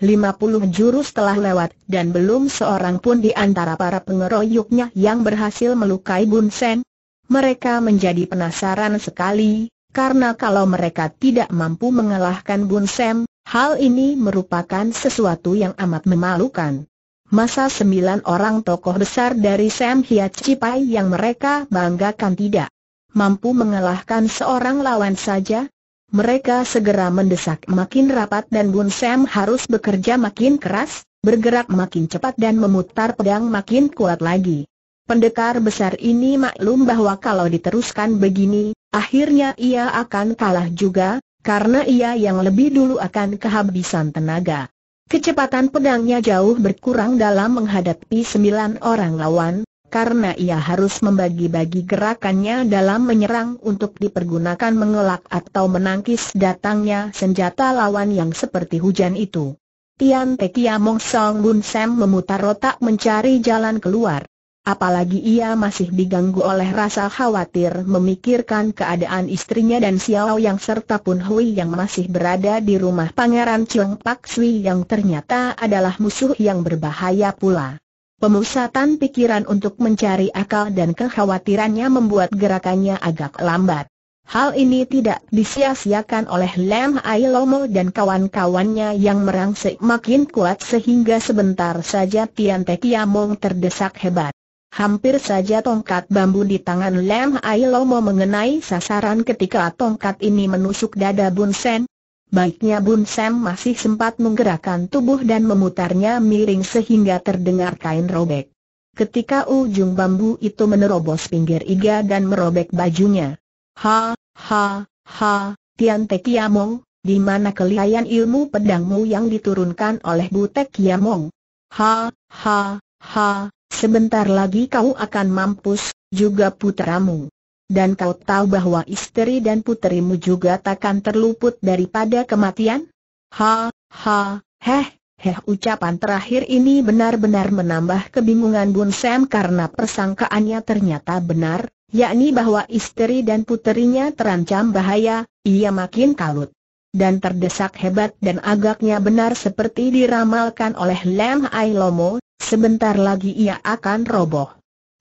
50 jurus telah lewat dan belum seorang pun di antara para pengeroyoknya yang berhasil melukai Bun Sen. Mereka menjadi penasaran sekali, karena kalau mereka tidak mampu mengalahkan Bun Sen, hal ini merupakan sesuatu yang amat memalukan. Masa sembilan orang tokoh besar dari Sam Hiat Cipai yang mereka banggakan tidak mampu mengalahkan seorang lawan saja, mereka segera mendesak makin rapat dan Bun Sam harus bekerja makin keras, bergerak makin cepat dan memutar pedang makin kuat lagi. Pendekar besar ini maklum bahwa kalau diteruskan begini, akhirnya ia akan kalah juga, karena ia yang lebih dulu akan kehabisan tenaga. Kecepatan pedangnya jauh berkurang dalam menghadapi sembilan orang lawan, karena ia harus membagi-bagi gerakannya dalam menyerang untuk dipergunakan mengelak atau menangkis datangnya senjata lawan yang seperti hujan itu. Tian Kia Mong Song Bun Sam memutar otak mencari jalan keluar. Apalagi ia masih diganggu oleh rasa khawatir memikirkan keadaan istrinya dan Xiao yang serta Pun Hui yang masih berada di rumah Pangeran Chiong Pak Sui yang ternyata adalah musuh yang berbahaya pula. Pemusatan pikiran untuk mencari akal dan kekhawatirannya membuat gerakannya agak lambat. Hal ini tidak disia-siakan oleh Lam Ailomo dan kawan-kawannya yang merangsek makin kuat sehingga sebentar saja Tian Te Kiamong terdesak hebat. Hampir saja tongkat bambu di tangan Lam Ailomo mengenai sasaran ketika tongkat ini menusuk dada Bun Sen, Baiknya Bun Sam masih sempat menggerakkan tubuh dan memutarnya miring sehingga terdengar kain robek. Ketika ujung bambu itu menerobos pinggir iga dan merobek bajunya. Ha, ha, ha, Tian Te Kiamong, di mana kelihayan ilmu pedangmu yang diturunkan oleh Butek Kiamong? Ha, ha, ha, sebentar lagi kau akan mampus, juga putramu. Dan kau tahu bahwa istri dan puterimu juga takkan terluput daripada kematian? Ha, ha, heh, heh ucapan terakhir ini benar-benar menambah kebingungan Bun Sam karena persangkaannya ternyata benar, yakni bahwa istri dan puterinya terancam bahaya, ia makin kalut. Dan terdesak hebat dan agaknya benar seperti diramalkan oleh Lem Ailomo, sebentar lagi ia akan roboh.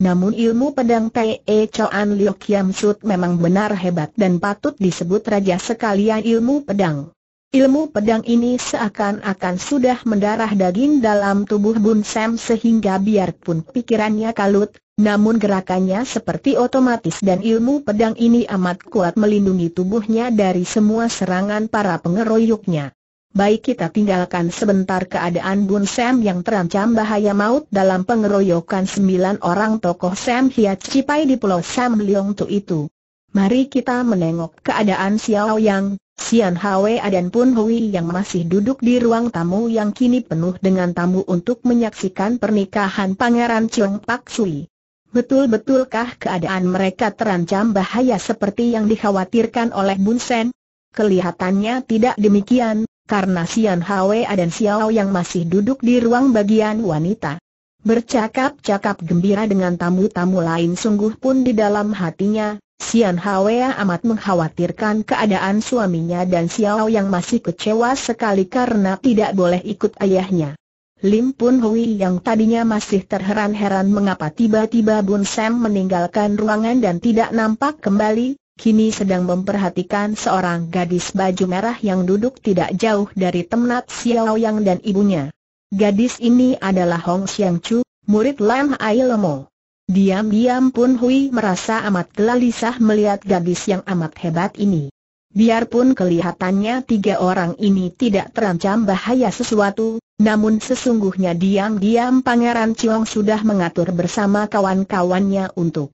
Namun ilmu pedang Te Choan Liu Kiam Shut memang benar hebat dan patut disebut raja sekalian ilmu pedang. Ilmu pedang ini seakan-akan sudah mendarah daging dalam tubuh Bun Sam sehingga biarpun pikirannya kalut, namun gerakannya seperti otomatis dan ilmu pedang ini amat kuat melindungi tubuhnya dari semua serangan para pengeroyoknya baik kita tinggalkan sebentar keadaan Bun Sam yang terancam bahaya maut dalam pengeroyokan sembilan orang tokoh Sam Hiat Cipai di Pulau Sam Leong Tu itu. Mari kita menengok keadaan Xiao Yang, Xian Hwe dan Pun Hui yang masih duduk di ruang tamu yang kini penuh dengan tamu untuk menyaksikan pernikahan Pangeran Chong Pak Sui. Betul-betulkah keadaan mereka terancam bahaya seperti yang dikhawatirkan oleh Bun Sam? Kelihatannya tidak demikian, karena Sian Hwa dan Xiao yang masih duduk di ruang bagian wanita. Bercakap-cakap gembira dengan tamu-tamu lain sungguh pun di dalam hatinya, Sian Hwa amat mengkhawatirkan keadaan suaminya dan Xiao yang masih kecewa sekali karena tidak boleh ikut ayahnya. Lim Pun Hui yang tadinya masih terheran-heran mengapa tiba-tiba Bun Sam meninggalkan ruangan dan tidak nampak kembali, kini sedang memperhatikan seorang gadis baju merah yang duduk tidak jauh dari Temnat Xiao Yang dan ibunya. Gadis ini adalah Hong Xiang Chu, murid Lam Ai Lemo. Diam-diam pun Hui merasa amat gelisah melihat gadis yang amat hebat ini. Biarpun kelihatannya tiga orang ini tidak terancam bahaya sesuatu, namun sesungguhnya diam-diam Pangeran Chiong sudah mengatur bersama kawan-kawannya untuk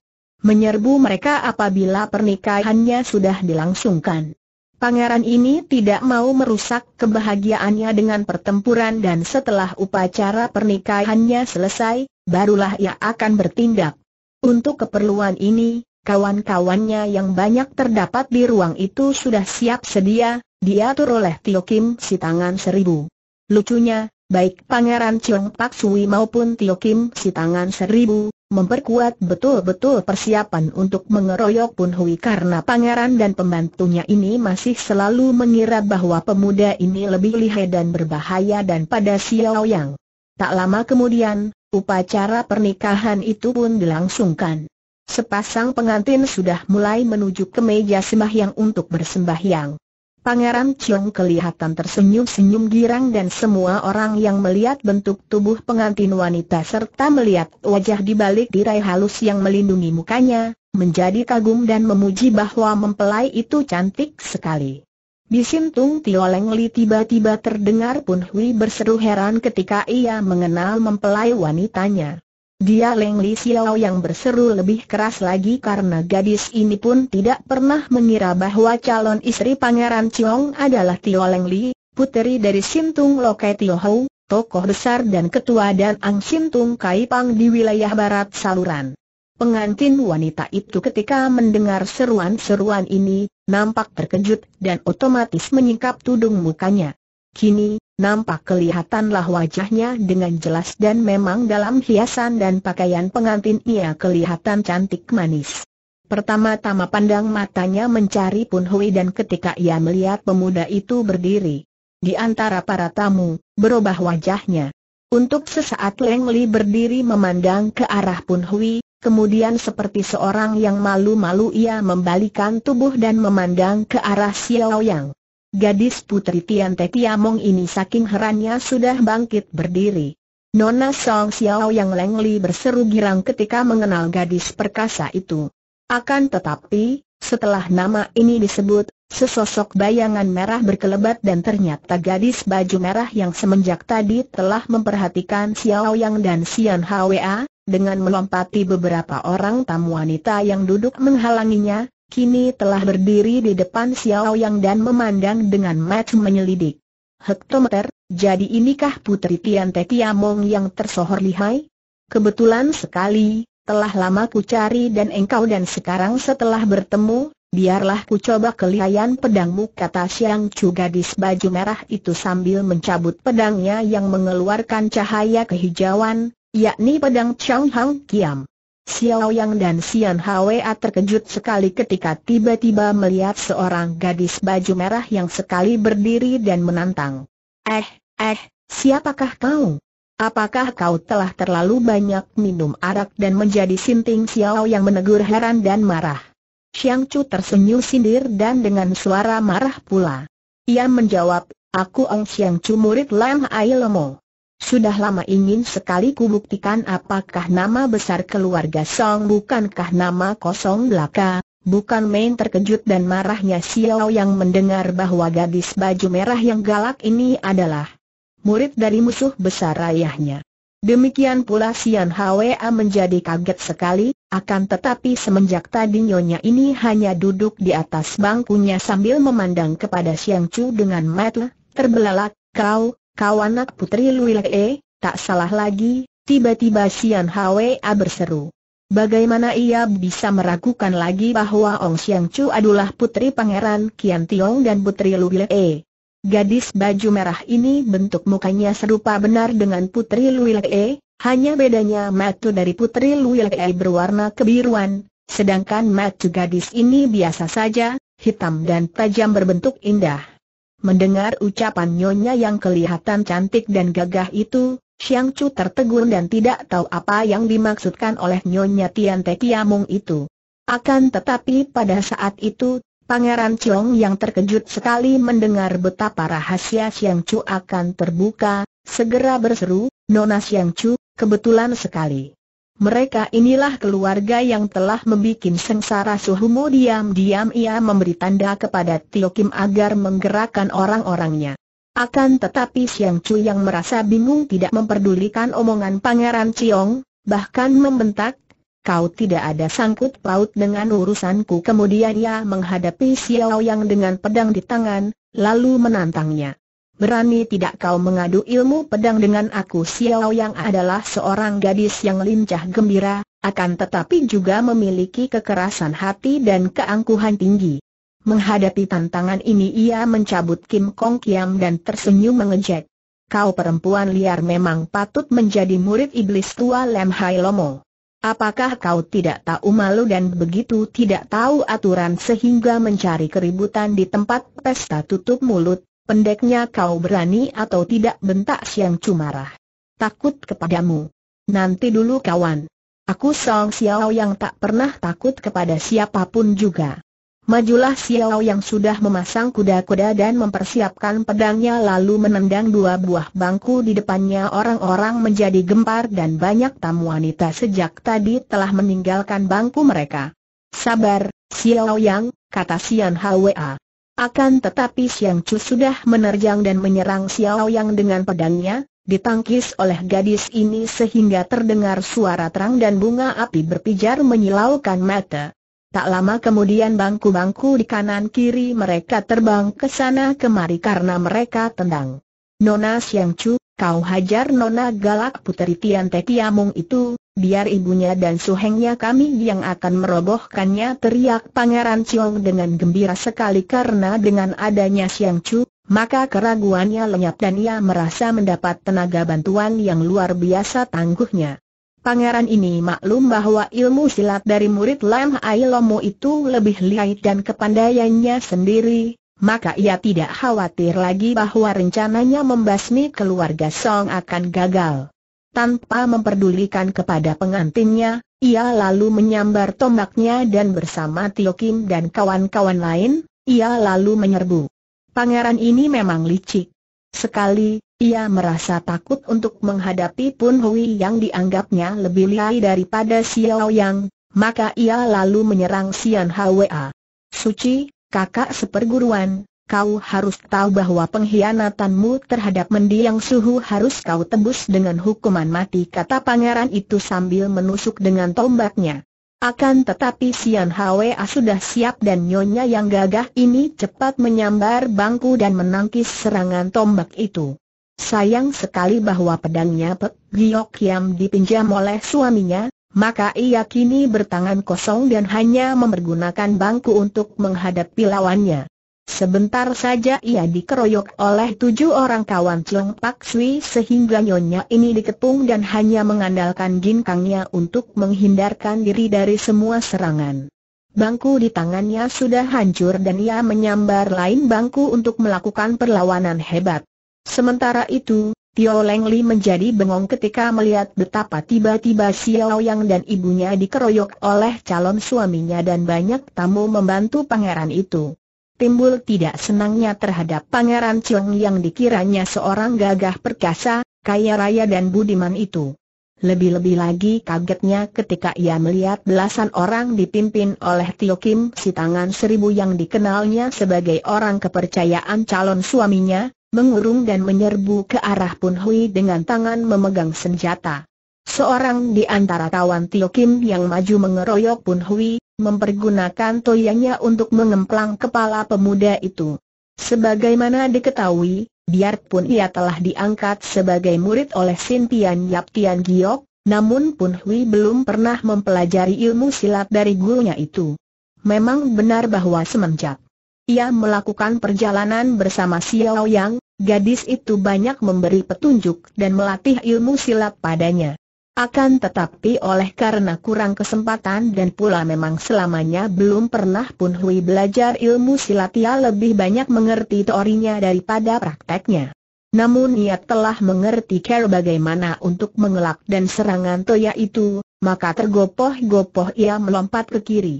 menyerbu mereka apabila pernikahannya sudah dilangsungkan. Pangeran ini tidak mau merusak kebahagiaannya dengan pertempuran dan setelah upacara pernikahannya selesai, barulah ia akan bertindak. Untuk keperluan ini, kawan-kawannya yang banyak terdapat di ruang itu sudah siap sedia, diatur oleh Tio Kim si tangan seribu. Lucunya, baik Pangeran Chiong Pak Sui maupun Tio Kim si tangan seribu, memperkuat betul-betul persiapan untuk mengeroyok Pun Hui karena pangeran dan pembantunya ini masih selalu mengira bahwa pemuda ini lebih lihai dan berbahaya dan pada Xiao Yang. Tak lama kemudian, upacara pernikahan itu pun dilangsungkan. Sepasang pengantin sudah mulai menuju ke meja sembahyang untuk bersembahyang. Pangeran Chong kelihatan tersenyum-senyum girang dan semua orang yang melihat bentuk tubuh pengantin wanita serta melihat wajah di balik tirai halus yang melindungi mukanya, menjadi kagum dan memuji bahwa mempelai itu cantik sekali. Di Sintung Tio Leng tiba-tiba terdengar Pun Hui berseru heran ketika ia mengenal mempelai wanitanya. Dia Leng Li Xiao yang berseru lebih keras lagi karena gadis ini pun tidak pernah mengira bahwa calon istri Pangeran Chong adalah Tio Leng Li, puteri dari Sintung Lokai Tio Hou, tokoh besar dan ketua dan Ang Sintung Kai Pang di wilayah barat saluran. Pengantin wanita itu ketika mendengar seruan-seruan ini, nampak terkejut dan otomatis menyingkap tudung mukanya. Kini, Nampak kelihatanlah wajahnya dengan jelas dan memang dalam hiasan dan pakaian pengantin ia kelihatan cantik manis. Pertama-tama pandang matanya mencari Pun Hui dan ketika ia melihat pemuda itu berdiri di antara para tamu, berubah wajahnya. Untuk sesaat Leng Li berdiri memandang ke arah Pun Hui, kemudian seperti seorang yang malu-malu ia membalikan tubuh dan memandang ke arah Xiao Yang. Gadis putri Tian Te Tiamong ini saking herannya sudah bangkit berdiri. Nona Song Xiao yang lengli berseru girang ketika mengenal gadis perkasa itu. Akan tetapi, setelah nama ini disebut, sesosok bayangan merah berkelebat dan ternyata gadis baju merah yang semenjak tadi telah memperhatikan Xiao Yang dan Xian Hwa, dengan melompati beberapa orang tamu wanita yang duduk menghalanginya, kini telah berdiri di depan Xiao Yang dan memandang dengan mata menyelidik. Hektometer, jadi inikah putri Tian Te Tiamong yang tersohor lihai? Kebetulan sekali, telah lama ku cari dan engkau dan sekarang setelah bertemu, biarlah ku coba kelihayan pedangmu kata Xiang Chu gadis baju merah itu sambil mencabut pedangnya yang mengeluarkan cahaya kehijauan, yakni pedang Chang Hang Kiam. Xiao Yang dan Xian Hwa terkejut sekali ketika tiba-tiba melihat seorang gadis baju merah yang sekali berdiri dan menantang. Eh, eh, siapakah kau? Apakah kau telah terlalu banyak minum arak dan menjadi sinting Xiao yang menegur heran dan marah? Xiang Chu tersenyum sindir dan dengan suara marah pula. Ia menjawab, aku Ong Xiang Chu murid Lam Ai sudah lama ingin sekali kubuktikan apakah nama besar keluarga Song bukankah nama kosong belaka, bukan main terkejut dan marahnya Xiao yang mendengar bahwa gadis baju merah yang galak ini adalah murid dari musuh besar ayahnya. Demikian pula Sian Hwa menjadi kaget sekali, akan tetapi semenjak tadi nyonya ini hanya duduk di atas bangkunya sambil memandang kepada Siang Chu dengan mata terbelalak, kau, Kau anak putri Luilee, tak salah lagi, tiba-tiba Sian Hwa berseru. Bagaimana ia bisa meragukan lagi bahwa Ong Xiang Chu adalah putri pangeran Kian Tiong dan putri Luilee? Gadis baju merah ini bentuk mukanya serupa benar dengan putri Luilee, hanya bedanya mata dari putri Luilee berwarna kebiruan, sedangkan mata gadis ini biasa saja, hitam dan tajam berbentuk indah. Mendengar ucapan nyonya yang kelihatan cantik dan gagah itu, Xiang Chu tertegun dan tidak tahu apa yang dimaksudkan oleh nyonya Tian Te Kiamung itu. Akan tetapi pada saat itu, Pangeran Chong yang terkejut sekali mendengar betapa rahasia Xiang Chu akan terbuka, segera berseru, Nona Xiang Chu, kebetulan sekali. Mereka inilah keluarga yang telah membuat sengsara suhumu diam-diam ia memberi tanda kepada Tio Kim agar menggerakkan orang-orangnya. Akan tetapi Siang Chu yang merasa bingung tidak memperdulikan omongan Pangeran Ciong, bahkan membentak, kau tidak ada sangkut paut dengan urusanku. Kemudian ia menghadapi Xiao yang dengan pedang di tangan, lalu menantangnya. Berani tidak kau mengadu ilmu pedang dengan aku Xiao yang adalah seorang gadis yang lincah gembira, akan tetapi juga memiliki kekerasan hati dan keangkuhan tinggi. Menghadapi tantangan ini ia mencabut Kim Kong Kiam dan tersenyum mengejek. Kau perempuan liar memang patut menjadi murid iblis tua Lem Hai Lomo. Apakah kau tidak tahu malu dan begitu tidak tahu aturan sehingga mencari keributan di tempat pesta tutup mulut, Pendeknya kau berani atau tidak bentak Siang cumarah Takut kepadamu. Nanti dulu kawan. Aku Song Xiao yang tak pernah takut kepada siapapun juga. Majulah Xiao yang sudah memasang kuda-kuda dan mempersiapkan pedangnya lalu menendang dua buah bangku di depannya orang-orang menjadi gempar dan banyak tamu wanita sejak tadi telah meninggalkan bangku mereka. Sabar, Xiao yang, kata sian Hwa. Akan tetapi Siang Chu sudah menerjang dan menyerang Xiao Yang dengan pedangnya, ditangkis oleh gadis ini sehingga terdengar suara terang dan bunga api berpijar menyilaukan mata. Tak lama kemudian bangku-bangku di kanan kiri mereka terbang ke sana kemari karena mereka tendang. Nona Siang Chu, Kau hajar nona galak puteri Tian Te itu, biar ibunya dan suhengnya kami yang akan merobohkannya teriak Pangeran Chiong dengan gembira sekali karena dengan adanya Siang Chu, maka keraguannya lenyap dan ia merasa mendapat tenaga bantuan yang luar biasa tangguhnya. Pangeran ini maklum bahwa ilmu silat dari murid Lam Ailomo itu lebih lihai dan kepandaiannya sendiri, maka ia tidak khawatir lagi bahwa rencananya membasmi keluarga Song akan gagal. Tanpa memperdulikan kepada pengantinnya, ia lalu menyambar tombaknya dan bersama Tio Kim dan kawan-kawan lain, ia lalu menyerbu. Pangeran ini memang licik. Sekali, ia merasa takut untuk menghadapi Pun Hui yang dianggapnya lebih lihai daripada Xiao Yang, maka ia lalu menyerang Sian Hwa. Suci, kakak seperguruan, kau harus tahu bahwa pengkhianatanmu terhadap mendiang suhu harus kau tebus dengan hukuman mati kata pangeran itu sambil menusuk dengan tombaknya. Akan tetapi Sian Hwa sudah siap dan nyonya yang gagah ini cepat menyambar bangku dan menangkis serangan tombak itu. Sayang sekali bahwa pedangnya Pek Giyok Yam dipinjam oleh suaminya, maka ia kini bertangan kosong dan hanya mempergunakan bangku untuk menghadapi lawannya. Sebentar saja ia dikeroyok oleh tujuh orang kawan Cheng Pak Sui sehingga nyonya ini dikepung dan hanya mengandalkan ginkangnya untuk menghindarkan diri dari semua serangan. Bangku di tangannya sudah hancur dan ia menyambar lain bangku untuk melakukan perlawanan hebat. Sementara itu, Tio Leng Li menjadi bengong ketika melihat betapa tiba-tiba Xiao Yang dan ibunya dikeroyok oleh calon suaminya dan banyak tamu membantu pangeran itu. Timbul tidak senangnya terhadap pangeran Chong yang dikiranya seorang gagah perkasa, kaya raya dan budiman itu. Lebih-lebih lagi kagetnya ketika ia melihat belasan orang dipimpin oleh Tio Kim si tangan seribu yang dikenalnya sebagai orang kepercayaan calon suaminya, mengurung dan menyerbu ke arah Pun Hui dengan tangan memegang senjata. Seorang di antara kawan Tio Kim yang maju mengeroyok Pun Hui, mempergunakan toyangnya untuk mengemplang kepala pemuda itu. Sebagaimana diketahui, biarpun ia telah diangkat sebagai murid oleh Sin Tian Yap Tian Giok, namun Pun Hui belum pernah mempelajari ilmu silat dari gurunya itu. Memang benar bahwa semenjak ia melakukan perjalanan bersama Xiao Yang, gadis itu banyak memberi petunjuk dan melatih ilmu silat padanya. Akan tetapi oleh karena kurang kesempatan dan pula memang selamanya belum pernah Pun Hui belajar ilmu silat ia lebih banyak mengerti teorinya daripada prakteknya. Namun ia telah mengerti cara bagaimana untuk mengelak dan serangan toya itu, maka tergopoh-gopoh ia melompat ke kiri.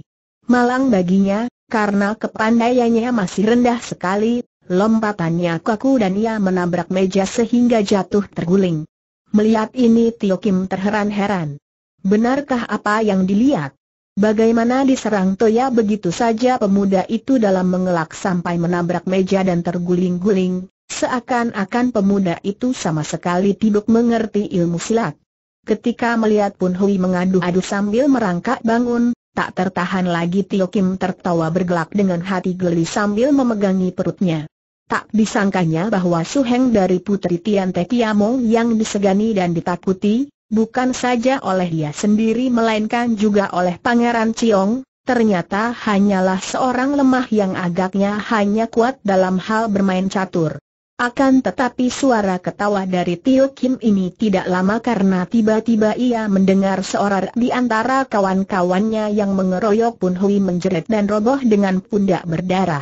Malang baginya, karena kepandaiannya masih rendah sekali, lompatannya kaku dan ia menabrak meja sehingga jatuh terguling. Melihat ini Tio Kim terheran-heran. Benarkah apa yang dilihat? Bagaimana diserang Toya begitu saja pemuda itu dalam mengelak sampai menabrak meja dan terguling-guling, seakan-akan pemuda itu sama sekali tidak mengerti ilmu silat. Ketika melihat Pun Hui mengadu-adu sambil merangkak bangun, Tak tertahan lagi Tio Kim tertawa bergelak dengan hati geli sambil memegangi perutnya. Tak disangkanya bahwa Su Heng dari putri Tian Te Tiamong yang disegani dan ditakuti, bukan saja oleh dia sendiri melainkan juga oleh Pangeran Ciong, ternyata hanyalah seorang lemah yang agaknya hanya kuat dalam hal bermain catur. Akan tetapi suara ketawa dari Tio Kim ini tidak lama karena tiba-tiba ia mendengar seorang di antara kawan-kawannya yang mengeroyok Pun Hui menjerit dan roboh dengan pundak berdarah.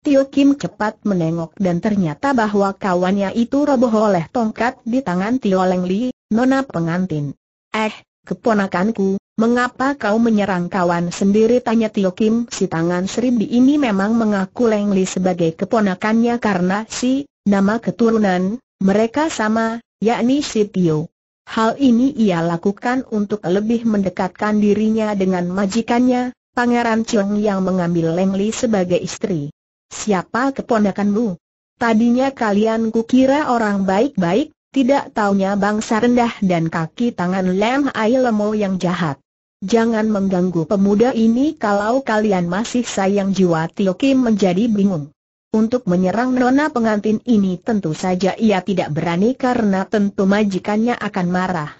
Tio Kim cepat menengok dan ternyata bahwa kawannya itu roboh oleh tongkat di tangan Tio Leng Li, nona pengantin. Eh, keponakanku, mengapa kau menyerang kawan sendiri? Tanya Tio Kim. Si tangan seribdi ini memang mengaku Leng Li sebagai keponakannya karena si Nama keturunan, mereka sama, yakni Sitio. Hal ini ia lakukan untuk lebih mendekatkan dirinya dengan majikannya, Pangeran Chong yang mengambil Lengli sebagai istri. Siapa keponakanmu? Tadinya kalian kukira orang baik-baik, tidak taunya bangsa rendah dan kaki tangan Lem Ai Lemo yang jahat. Jangan mengganggu pemuda ini kalau kalian masih sayang jiwa Tio Kim menjadi bingung. Untuk menyerang nona pengantin ini tentu saja ia tidak berani karena tentu majikannya akan marah.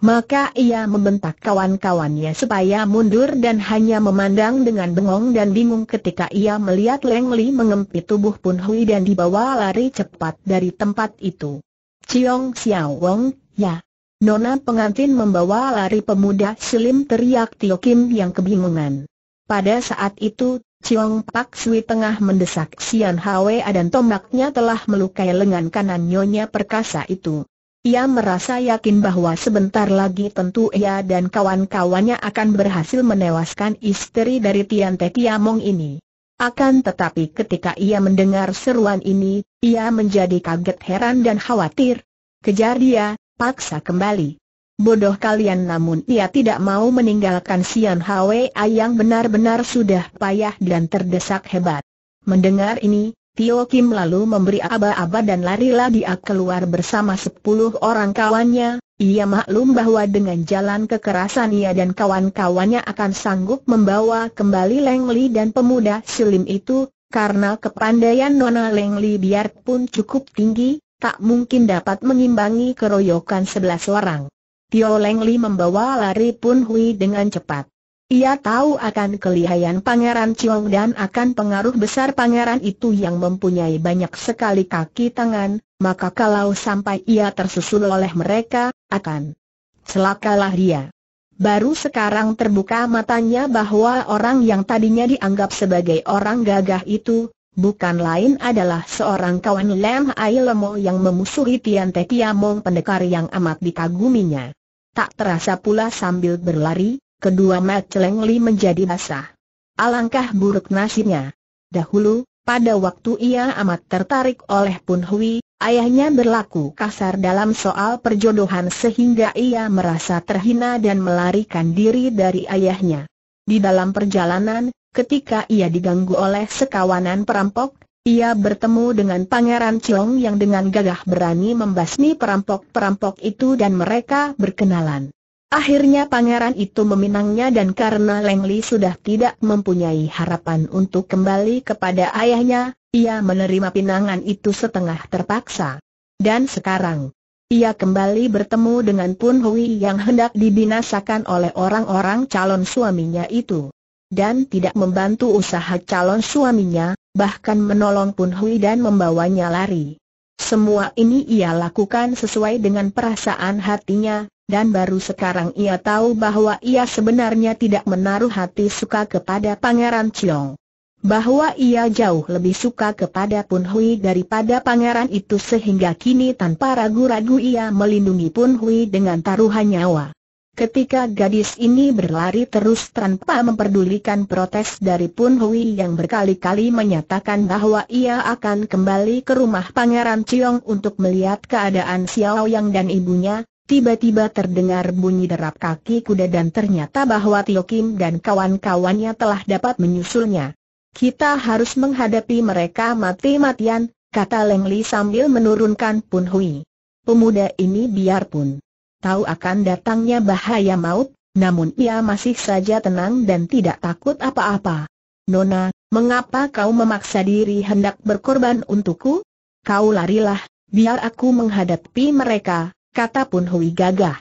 Maka ia membentak kawan-kawannya supaya mundur dan hanya memandang dengan bengong dan bingung ketika ia melihat Leng Li mengempit tubuh Pun Hui dan dibawa lari cepat dari tempat itu. Ciong Xiao Wong, ya. Nona pengantin membawa lari pemuda silim teriak Tio Kim yang kebingungan. Pada saat itu, Chiong Pak Sui tengah mendesak Sian Hwe dan tombaknya telah melukai lengan kanan Nyonya Perkasa itu. Ia merasa yakin bahwa sebentar lagi tentu ia dan kawan-kawannya akan berhasil menewaskan istri dari Tian Te Tiamong ini. Akan tetapi ketika ia mendengar seruan ini, ia menjadi kaget heran dan khawatir. Kejar dia, paksa kembali bodoh kalian namun ia tidak mau meninggalkan Sian Hwa yang benar-benar sudah payah dan terdesak hebat. Mendengar ini, Tio Kim lalu memberi aba-aba dan larilah dia keluar bersama sepuluh orang kawannya, ia maklum bahwa dengan jalan kekerasan ia dan kawan-kawannya akan sanggup membawa kembali Leng Li dan pemuda silim itu, karena kepandaian Nona Leng Li biarpun cukup tinggi, tak mungkin dapat mengimbangi keroyokan sebelas orang. Tio Leng Li membawa lari Pun Hui dengan cepat. Ia tahu akan kelihayan Pangeran Chiong dan akan pengaruh besar pangeran itu yang mempunyai banyak sekali kaki tangan, maka kalau sampai ia tersusul oleh mereka, akan celakalah dia. Baru sekarang terbuka matanya bahwa orang yang tadinya dianggap sebagai orang gagah itu, bukan lain adalah seorang kawan Lam Ai yang memusuhi Tian Te Tiamong pendekar yang amat dikaguminya. Tak terasa pula sambil berlari, kedua mat Celeng Li menjadi basah. Alangkah buruk nasibnya. Dahulu, pada waktu ia amat tertarik oleh Pun Hui, ayahnya berlaku kasar dalam soal perjodohan sehingga ia merasa terhina dan melarikan diri dari ayahnya. Di dalam perjalanan, ketika ia diganggu oleh sekawanan perampok, ia bertemu dengan Pangeran Chong yang dengan gagah berani membasmi perampok-perampok itu dan mereka berkenalan. Akhirnya pangeran itu meminangnya dan karena Leng Li sudah tidak mempunyai harapan untuk kembali kepada ayahnya, ia menerima pinangan itu setengah terpaksa. Dan sekarang, ia kembali bertemu dengan Pun Hui yang hendak dibinasakan oleh orang-orang calon suaminya itu. Dan tidak membantu usaha calon suaminya, bahkan menolong Pun Hui dan membawanya lari. Semua ini ia lakukan sesuai dengan perasaan hatinya, dan baru sekarang ia tahu bahwa ia sebenarnya tidak menaruh hati suka kepada Pangeran Chiong. Bahwa ia jauh lebih suka kepada Pun Hui daripada pangeran itu sehingga kini tanpa ragu-ragu ia melindungi Pun Hui dengan taruhan nyawa. Ketika gadis ini berlari terus tanpa memperdulikan protes dari Pun Hui yang berkali-kali menyatakan bahwa ia akan kembali ke rumah Pangeran Ciong untuk melihat keadaan Xiao Yang dan ibunya, tiba-tiba terdengar bunyi derap kaki kuda dan ternyata bahwa Tio Kim dan kawan-kawannya telah dapat menyusulnya. Kita harus menghadapi mereka mati-matian, kata Leng Li sambil menurunkan Pun Hui. Pemuda ini biarpun tahu akan datangnya bahaya maut, namun ia masih saja tenang dan tidak takut apa-apa. Nona, mengapa kau memaksa diri hendak berkorban untukku? Kau larilah, biar aku menghadapi mereka, kata Pun Hui gagah.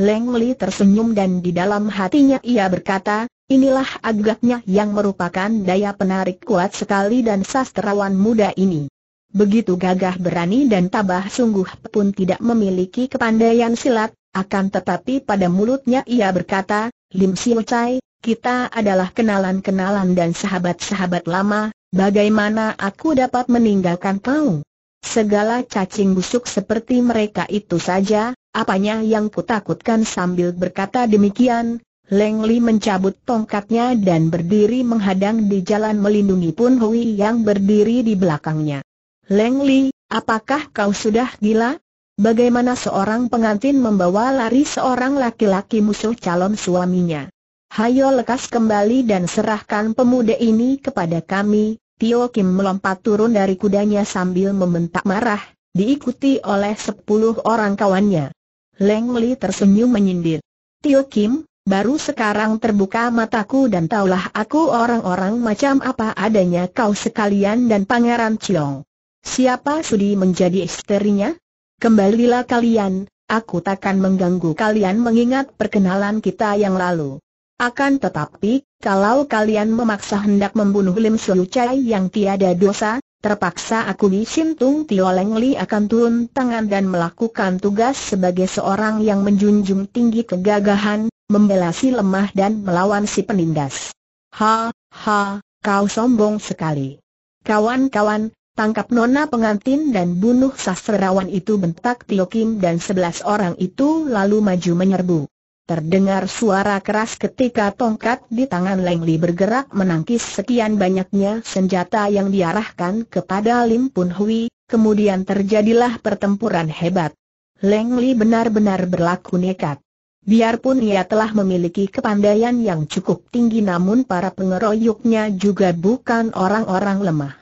Leng Li tersenyum dan di dalam hatinya ia berkata, inilah agaknya yang merupakan daya penarik kuat sekali dan sastrawan muda ini begitu gagah berani dan tabah sungguh pun tidak memiliki kepandaian silat, akan tetapi pada mulutnya ia berkata, Lim Siu Chai, kita adalah kenalan-kenalan dan sahabat-sahabat lama, bagaimana aku dapat meninggalkan kau? Segala cacing busuk seperti mereka itu saja, apanya yang kutakutkan sambil berkata demikian, Leng Li mencabut tongkatnya dan berdiri menghadang di jalan melindungi Pun Hui yang berdiri di belakangnya. Leng Li, apakah kau sudah gila? Bagaimana seorang pengantin membawa lari seorang laki-laki musuh calon suaminya? Hayo lekas kembali dan serahkan pemuda ini kepada kami. Tio Kim melompat turun dari kudanya sambil membentak marah, diikuti oleh sepuluh orang kawannya. Leng Li tersenyum menyindir. Tio Kim, baru sekarang terbuka mataku dan taulah aku orang-orang macam apa adanya kau sekalian dan Pangeran Chiong. Siapa sudi menjadi isterinya? Kembalilah kalian, aku takkan mengganggu kalian mengingat perkenalan kita yang lalu. Akan tetapi, kalau kalian memaksa hendak membunuh Lim Sulu Chai yang tiada dosa, terpaksa aku di Sintung Tung Tio Leng Li akan turun tangan dan melakukan tugas sebagai seorang yang menjunjung tinggi kegagahan, membela si lemah dan melawan si penindas. Ha, ha, kau sombong sekali. Kawan-kawan, Tangkap nona pengantin dan bunuh sastrawan itu bentak Tio Kim dan sebelas orang itu lalu maju menyerbu. Terdengar suara keras ketika tongkat di tangan Leng Li bergerak menangkis sekian banyaknya senjata yang diarahkan kepada Lim Pun Hui, kemudian terjadilah pertempuran hebat. Leng Li benar-benar berlaku nekat. Biarpun ia telah memiliki kepandaian yang cukup tinggi namun para pengeroyoknya juga bukan orang-orang lemah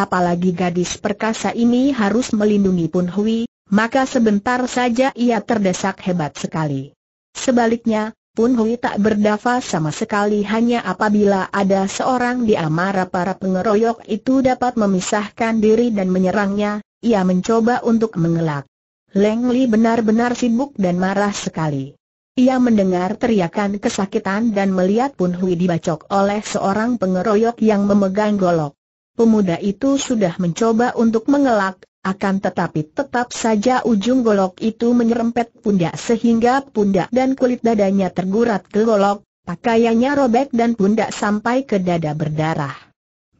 apalagi gadis perkasa ini harus melindungi Pun Hui, maka sebentar saja ia terdesak hebat sekali. Sebaliknya, Pun Hui tak berdava sama sekali hanya apabila ada seorang di amara para pengeroyok itu dapat memisahkan diri dan menyerangnya, ia mencoba untuk mengelak. Leng Li benar-benar sibuk dan marah sekali. Ia mendengar teriakan kesakitan dan melihat Pun Hui dibacok oleh seorang pengeroyok yang memegang golok pemuda itu sudah mencoba untuk mengelak, akan tetapi tetap saja ujung golok itu menyerempet pundak sehingga pundak dan kulit dadanya tergurat ke golok, pakaiannya robek dan pundak sampai ke dada berdarah.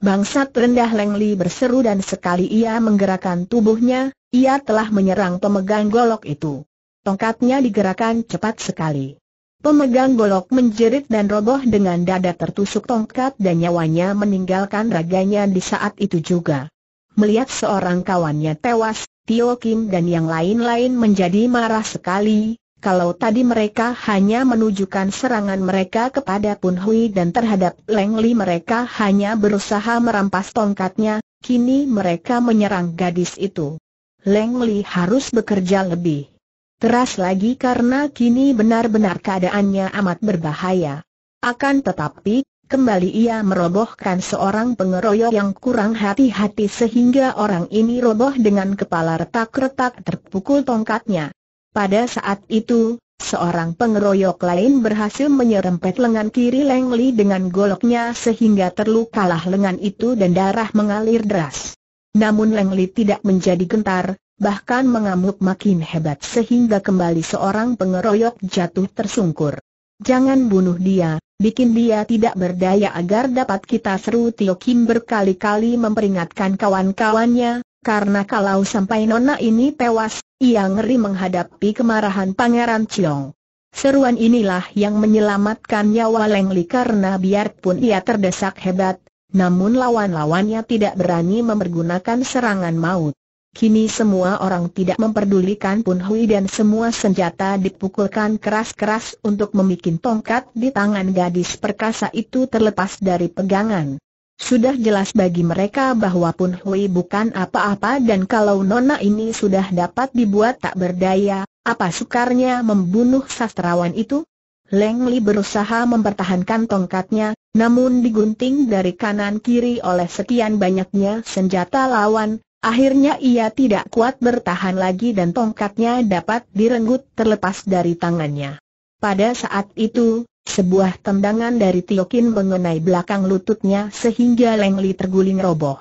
Bangsat rendah Lengli berseru dan sekali ia menggerakkan tubuhnya, ia telah menyerang pemegang golok itu. Tongkatnya digerakkan cepat sekali. Pemegang golok menjerit dan roboh dengan dada tertusuk tongkat dan nyawanya meninggalkan raganya di saat itu juga. Melihat seorang kawannya tewas, Tio Kim dan yang lain-lain menjadi marah sekali, kalau tadi mereka hanya menunjukkan serangan mereka kepada Pun Hui dan terhadap Leng Li mereka hanya berusaha merampas tongkatnya, kini mereka menyerang gadis itu. Leng Li harus bekerja lebih Keras lagi karena kini benar-benar keadaannya amat berbahaya. Akan tetapi, kembali ia merobohkan seorang pengeroyok yang kurang hati-hati sehingga orang ini roboh dengan kepala retak-retak terpukul tongkatnya. Pada saat itu, Seorang pengeroyok lain berhasil menyerempet lengan kiri Leng Li dengan goloknya sehingga terlukalah lengan itu dan darah mengalir deras. Namun Leng Li tidak menjadi gentar, bahkan mengamuk makin hebat sehingga kembali seorang pengeroyok jatuh tersungkur. Jangan bunuh dia, bikin dia tidak berdaya agar dapat kita seru Tio Kim berkali-kali memperingatkan kawan-kawannya, karena kalau sampai nona ini tewas, ia ngeri menghadapi kemarahan Pangeran Chiong. Seruan inilah yang menyelamatkan nyawa Leng Li karena biarpun ia terdesak hebat, namun lawan-lawannya tidak berani mempergunakan serangan maut. Kini semua orang tidak memperdulikan Pun Hui dan semua senjata dipukulkan keras-keras untuk membuat tongkat di tangan gadis perkasa itu terlepas dari pegangan. Sudah jelas bagi mereka bahwa Pun Hui bukan apa-apa dan kalau nona ini sudah dapat dibuat tak berdaya, apa sukarnya membunuh sastrawan itu? Leng Li berusaha mempertahankan tongkatnya, namun digunting dari kanan kiri oleh sekian banyaknya senjata lawan, Akhirnya ia tidak kuat bertahan lagi dan tongkatnya dapat direnggut terlepas dari tangannya. Pada saat itu, sebuah tendangan dari Tiokin mengenai belakang lututnya sehingga Lengli terguling roboh.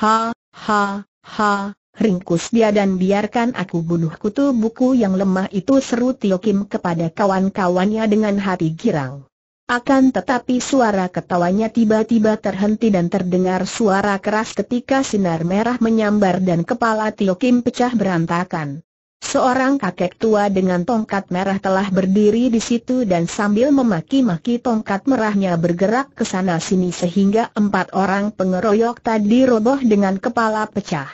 Ha, ha, ha, ringkus dia dan biarkan aku bunuh kutu buku yang lemah itu seru Tiokin kepada kawan-kawannya dengan hati girang. Akan tetapi suara ketawanya tiba-tiba terhenti dan terdengar suara keras ketika sinar merah menyambar dan kepala Tio Kim pecah berantakan. Seorang kakek tua dengan tongkat merah telah berdiri di situ dan sambil memaki-maki tongkat merahnya bergerak ke sana sini sehingga empat orang pengeroyok tadi roboh dengan kepala pecah.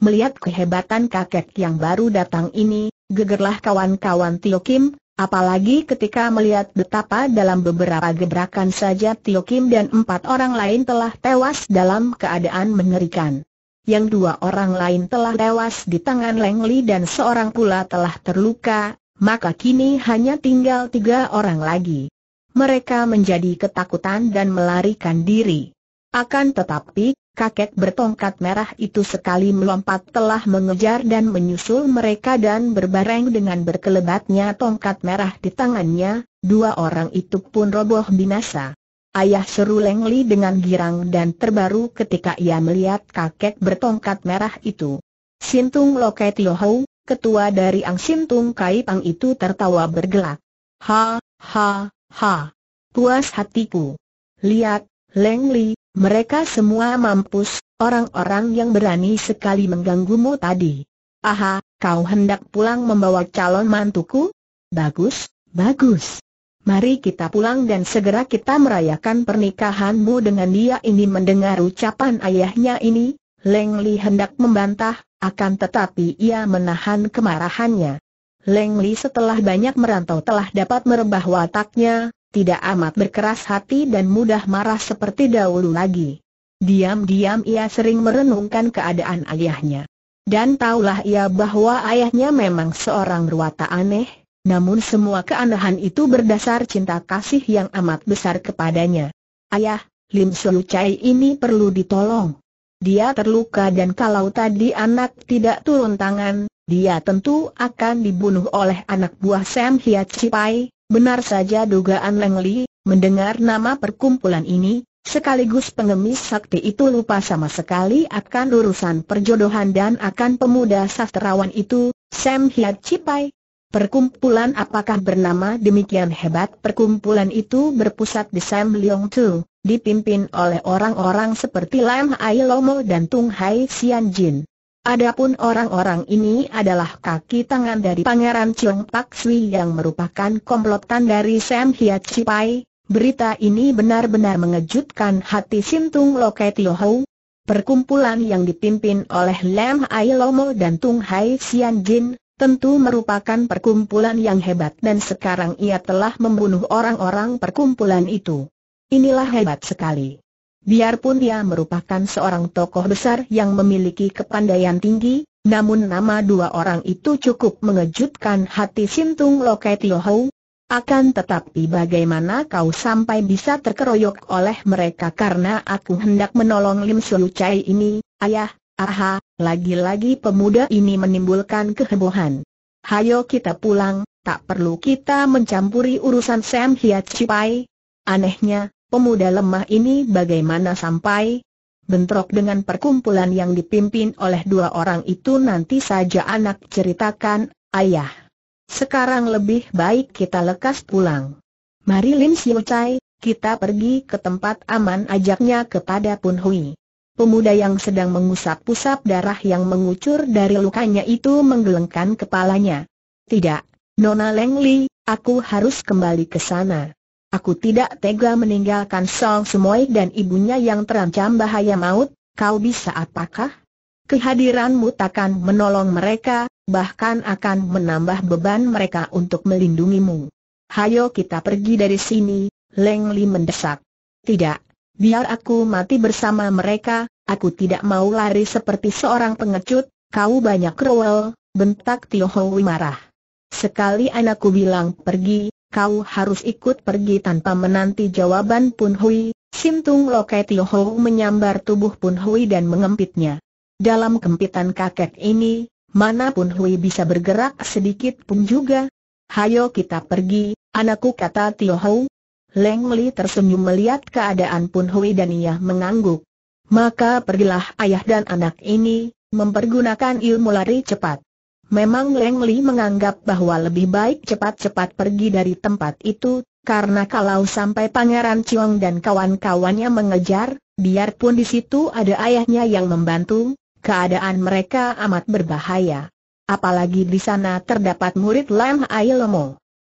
Melihat kehebatan kakek yang baru datang ini, gegerlah kawan-kawan Tio Kim, Apalagi ketika melihat betapa dalam beberapa gebrakan saja Tio Kim dan empat orang lain telah tewas dalam keadaan mengerikan. Yang dua orang lain telah tewas di tangan Leng Li dan seorang pula telah terluka, maka kini hanya tinggal tiga orang lagi. Mereka menjadi ketakutan dan melarikan diri. Akan tetapi, kakek bertongkat merah itu sekali melompat telah mengejar dan menyusul mereka dan berbareng dengan berkelebatnya tongkat merah di tangannya, dua orang itu pun roboh binasa. Ayah seru Lengli dengan girang dan terbaru ketika ia melihat kakek bertongkat merah itu. Sintung Lokai Tio Hou, ketua dari Ang Sintung Kai Pang itu tertawa bergelak. Ha, ha, ha. Puas hatiku. Lihat, Leng Li, mereka semua mampus, orang-orang yang berani sekali mengganggumu tadi. Aha, kau hendak pulang membawa calon mantuku? Bagus, bagus. Mari kita pulang dan segera kita merayakan pernikahanmu dengan dia ini mendengar ucapan ayahnya ini, Leng Li hendak membantah, akan tetapi ia menahan kemarahannya. Leng Li setelah banyak merantau telah dapat merebah wataknya, tidak amat berkeras hati dan mudah marah seperti dahulu lagi. Diam-diam ia sering merenungkan keadaan ayahnya. Dan taulah ia bahwa ayahnya memang seorang ruwata aneh, namun semua keanehan itu berdasar cinta kasih yang amat besar kepadanya. Ayah, Lim Sulu Chai ini perlu ditolong. Dia terluka dan kalau tadi anak tidak turun tangan, dia tentu akan dibunuh oleh anak buah Sam Hiat Cipai, Benar saja dugaan Leng Li, mendengar nama perkumpulan ini, sekaligus pengemis sakti itu lupa sama sekali akan urusan perjodohan dan akan pemuda sastrawan itu, Sam Hiat Cipai. Perkumpulan apakah bernama demikian hebat? Perkumpulan itu berpusat di Sam Leong Tu, dipimpin oleh orang-orang seperti Lam Ai Lomo dan Tung Hai Xian Jin. Adapun orang-orang ini adalah kaki tangan dari Pangeran Chiong Pak Sui yang merupakan komplotan dari Sam Hiat Cipai. Berita ini benar-benar mengejutkan hati Sintung Loke Tio Hou. Perkumpulan yang dipimpin oleh Lam Ai Lomo dan Tung Hai Xian Jin tentu merupakan perkumpulan yang hebat dan sekarang ia telah membunuh orang-orang perkumpulan itu. Inilah hebat sekali. Biarpun dia merupakan seorang tokoh besar yang memiliki kepandaian tinggi, namun nama dua orang itu cukup mengejutkan hati Sintung Lokai Tiohou. Akan tetapi bagaimana kau sampai bisa terkeroyok oleh mereka karena aku hendak menolong Lim Sulu Chai ini, ayah, aha, lagi-lagi pemuda ini menimbulkan kehebohan. Hayo kita pulang, tak perlu kita mencampuri urusan Sam Hiat Chipai. Anehnya, pemuda lemah ini bagaimana sampai? Bentrok dengan perkumpulan yang dipimpin oleh dua orang itu nanti saja anak ceritakan, ayah. Sekarang lebih baik kita lekas pulang. Mari Lin Xiu Chai, kita pergi ke tempat aman ajaknya kepada Pun Hui. Pemuda yang sedang mengusap-usap darah yang mengucur dari lukanya itu menggelengkan kepalanya. Tidak, Nona Leng Li, aku harus kembali ke sana. Aku tidak tega meninggalkan Song Sumoy dan ibunya yang terancam bahaya maut, kau bisa apakah? Kehadiranmu takkan menolong mereka, bahkan akan menambah beban mereka untuk melindungimu. Hayo kita pergi dari sini, Leng Li mendesak. Tidak, biar aku mati bersama mereka, aku tidak mau lari seperti seorang pengecut, kau banyak rewel, bentak Tio Hui marah. Sekali anakku bilang pergi, kau harus ikut pergi tanpa menanti jawaban Pun Hui, Sim Tung Lokai Tio Ho menyambar tubuh Pun Hui dan mengempitnya. Dalam kempitan kakek ini, mana Pun Hui bisa bergerak sedikit pun juga. Hayo kita pergi, anakku kata Tio Ho. Leng Meli tersenyum melihat keadaan Pun Hui dan ia mengangguk. Maka pergilah ayah dan anak ini, mempergunakan ilmu lari cepat. Memang Leng Li menganggap bahwa lebih baik cepat-cepat pergi dari tempat itu, karena kalau sampai Pangeran Chiong dan kawan-kawannya mengejar, biarpun di situ ada ayahnya yang membantu, keadaan mereka amat berbahaya. Apalagi di sana terdapat murid Lam Ai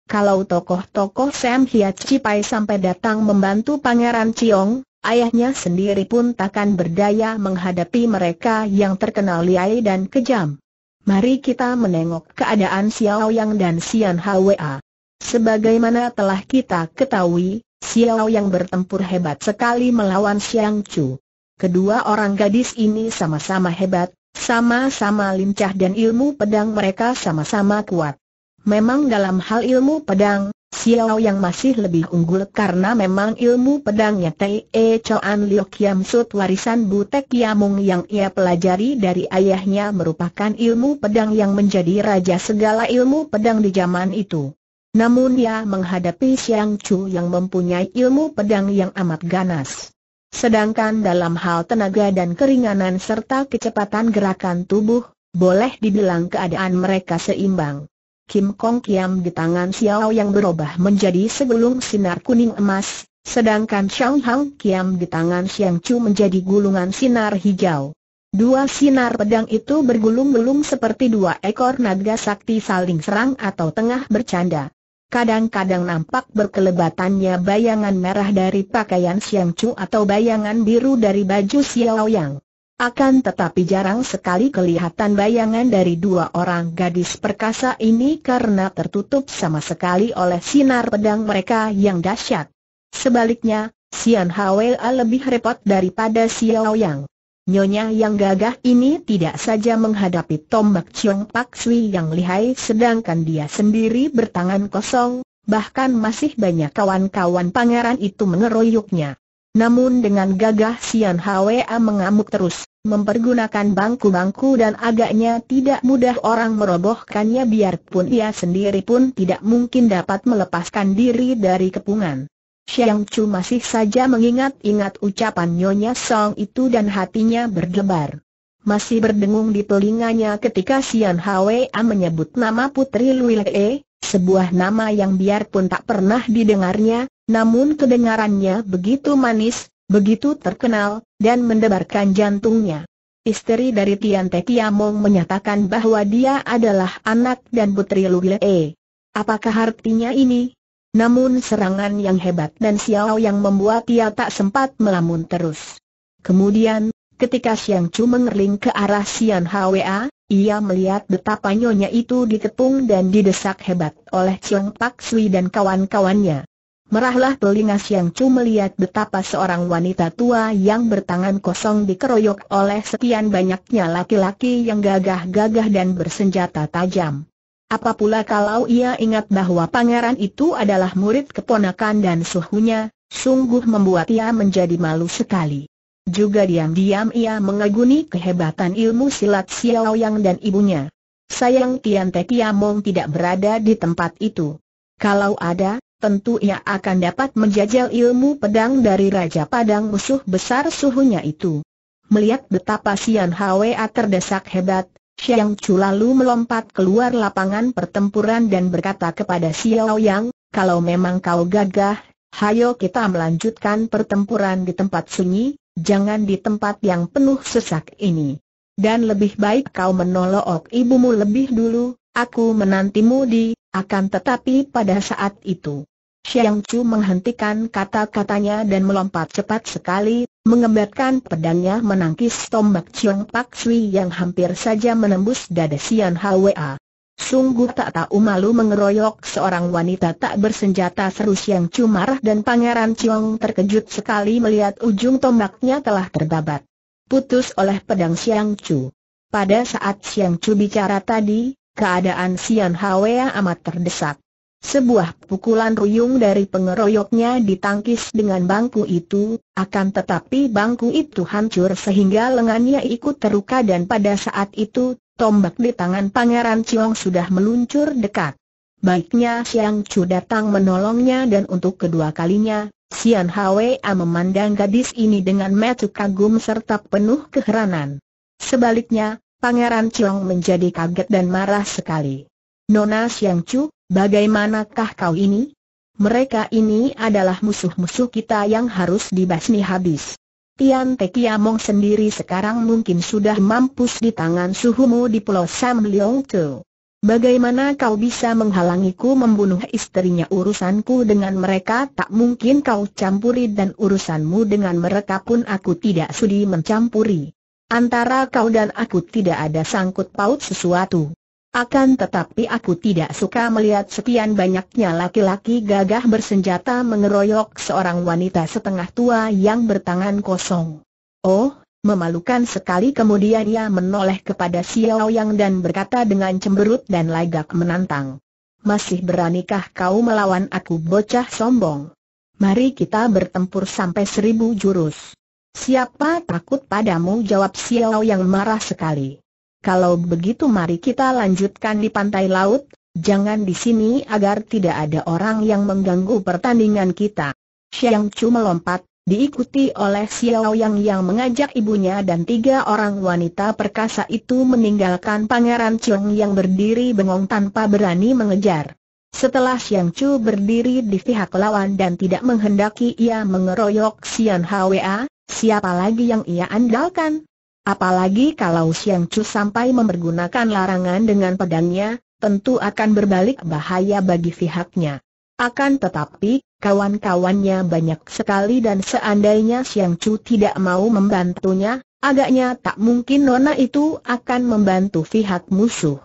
Kalau tokoh-tokoh Sam Hiat Cipai sampai datang membantu Pangeran Chiong, ayahnya sendiri pun takkan berdaya menghadapi mereka yang terkenal liai dan kejam. Mari kita menengok keadaan Xiao Yang dan Xian Hwa. Sebagaimana telah kita ketahui, Xiao Yang bertempur hebat sekali melawan Xiang Chu. Kedua orang gadis ini sama-sama hebat, sama-sama lincah dan ilmu pedang mereka sama-sama kuat. Memang dalam hal ilmu pedang, Xiao yang masih lebih unggul karena memang ilmu pedangnya Tai E Chuan Liu Kiam Sut warisan Butek Kiamung yang ia pelajari dari ayahnya merupakan ilmu pedang yang menjadi raja segala ilmu pedang di zaman itu. Namun ia menghadapi Xiang Chu yang mempunyai ilmu pedang yang amat ganas. Sedangkan dalam hal tenaga dan keringanan serta kecepatan gerakan tubuh, boleh dibilang keadaan mereka seimbang. Kim Kong Kiam di tangan Xiao yang berubah menjadi segulung sinar kuning emas, sedangkan Xiao Hang Kiam di tangan Xiang Chu menjadi gulungan sinar hijau. Dua sinar pedang itu bergulung-gulung seperti dua ekor naga sakti saling serang atau tengah bercanda. Kadang-kadang nampak berkelebatannya bayangan merah dari pakaian Xiang Chu atau bayangan biru dari baju Xiao Yang. Akan tetapi jarang sekali kelihatan bayangan dari dua orang gadis perkasa ini karena tertutup sama sekali oleh sinar pedang mereka yang dahsyat. Sebaliknya, Sian Hwa lebih repot daripada Xiao Yang. Nyonya yang gagah ini tidak saja menghadapi tombak Chiong Pak Sui yang lihai sedangkan dia sendiri bertangan kosong, bahkan masih banyak kawan-kawan pangeran itu mengeroyoknya. Namun dengan gagah Sian Hwa mengamuk terus mempergunakan bangku-bangku dan agaknya tidak mudah orang merobohkannya biarpun ia sendiri pun tidak mungkin dapat melepaskan diri dari kepungan. Xiang Chu masih saja mengingat-ingat ucapan Nyonya Song itu dan hatinya berdebar. Masih berdengung di telinganya ketika Xian Hwa menyebut nama Putri Lui Le, sebuah nama yang biarpun tak pernah didengarnya, namun kedengarannya begitu manis, Begitu terkenal, dan mendebarkan jantungnya. Istri dari Tian Te Kiamong menyatakan bahwa dia adalah anak dan putri Lu Lee. Apakah artinya ini? Namun serangan yang hebat dan Xiao yang membuat ia tak sempat melamun terus. Kemudian, ketika Xiang Chu mengerling ke arah Xian Hwa, ia melihat betapa nyonya itu ditepung dan didesak hebat oleh Chiang Pak Sui dan kawan-kawannya. Merahlah telinga Siang Chu melihat betapa seorang wanita tua yang bertangan kosong dikeroyok oleh sekian banyaknya laki-laki yang gagah-gagah dan bersenjata tajam. Apa pula kalau ia ingat bahwa pangeran itu adalah murid keponakan dan suhunya, sungguh membuat ia menjadi malu sekali. Juga diam-diam ia mengaguni kehebatan ilmu silat Xiao Yang dan ibunya. Sayang Tian Te Kiamong tidak berada di tempat itu. Kalau ada, tentu ia akan dapat menjajal ilmu pedang dari Raja Padang musuh besar suhunya itu. Melihat betapa Sian Hwa terdesak hebat, Xiang Chu lalu melompat keluar lapangan pertempuran dan berkata kepada Xiao Yang, kalau memang kau gagah, hayo kita melanjutkan pertempuran di tempat sunyi, jangan di tempat yang penuh sesak ini. Dan lebih baik kau menolok ibumu lebih dulu, Aku menantimu di, akan tetapi pada saat itu. Xiang Chu menghentikan kata-katanya dan melompat cepat sekali, mengembatkan pedangnya menangkis tombak Chiang Pak Sui yang hampir saja menembus dada Sian Hwa. Sungguh tak tahu malu mengeroyok seorang wanita tak bersenjata seru Xiang Chu marah dan Pangeran Chiang terkejut sekali melihat ujung tombaknya telah terbabat. Putus oleh pedang Xiang Chu. Pada saat Xiang Chu bicara tadi, keadaan Sian Hwa amat terdesak. Sebuah pukulan ruyung dari pengeroyoknya ditangkis dengan bangku itu, akan tetapi bangku itu hancur sehingga lengannya ikut terluka dan pada saat itu, tombak di tangan Pangeran Chiong sudah meluncur dekat. Baiknya Siang Chu datang menolongnya dan untuk kedua kalinya, Sian Hwa memandang gadis ini dengan mata kagum serta penuh keheranan. Sebaliknya, Pangeran Chong menjadi kaget dan marah sekali. Nona Siang Chu, bagaimanakah kau ini? Mereka ini adalah musuh-musuh kita yang harus dibasmi habis. Tian Te Kiamong sendiri sekarang mungkin sudah mampus di tangan suhumu di Pulau Sam Leong Chu. Bagaimana kau bisa menghalangiku membunuh istrinya urusanku dengan mereka tak mungkin kau campuri dan urusanmu dengan mereka pun aku tidak sudi mencampuri. Antara kau dan aku tidak ada sangkut paut sesuatu. Akan tetapi aku tidak suka melihat sekian banyaknya laki-laki gagah bersenjata mengeroyok seorang wanita setengah tua yang bertangan kosong. Oh, memalukan sekali kemudian ia menoleh kepada Xiao Yang dan berkata dengan cemberut dan lagak menantang. Masih beranikah kau melawan aku bocah sombong? Mari kita bertempur sampai seribu jurus. Siapa takut padamu jawab Xiao yang marah sekali. Kalau begitu mari kita lanjutkan di pantai laut, jangan di sini agar tidak ada orang yang mengganggu pertandingan kita. Xiang Chu melompat, diikuti oleh Xiao Yang yang mengajak ibunya dan tiga orang wanita perkasa itu meninggalkan Pangeran Chong yang berdiri bengong tanpa berani mengejar. Setelah Xiang Chu berdiri di pihak lawan dan tidak menghendaki ia mengeroyok Xian Hwa, siapa lagi yang ia andalkan? Apalagi kalau Xiang Chu sampai mempergunakan larangan dengan pedangnya, tentu akan berbalik bahaya bagi pihaknya. Akan tetapi, kawan-kawannya banyak sekali dan seandainya Xiang Chu tidak mau membantunya, agaknya tak mungkin nona itu akan membantu pihak musuh.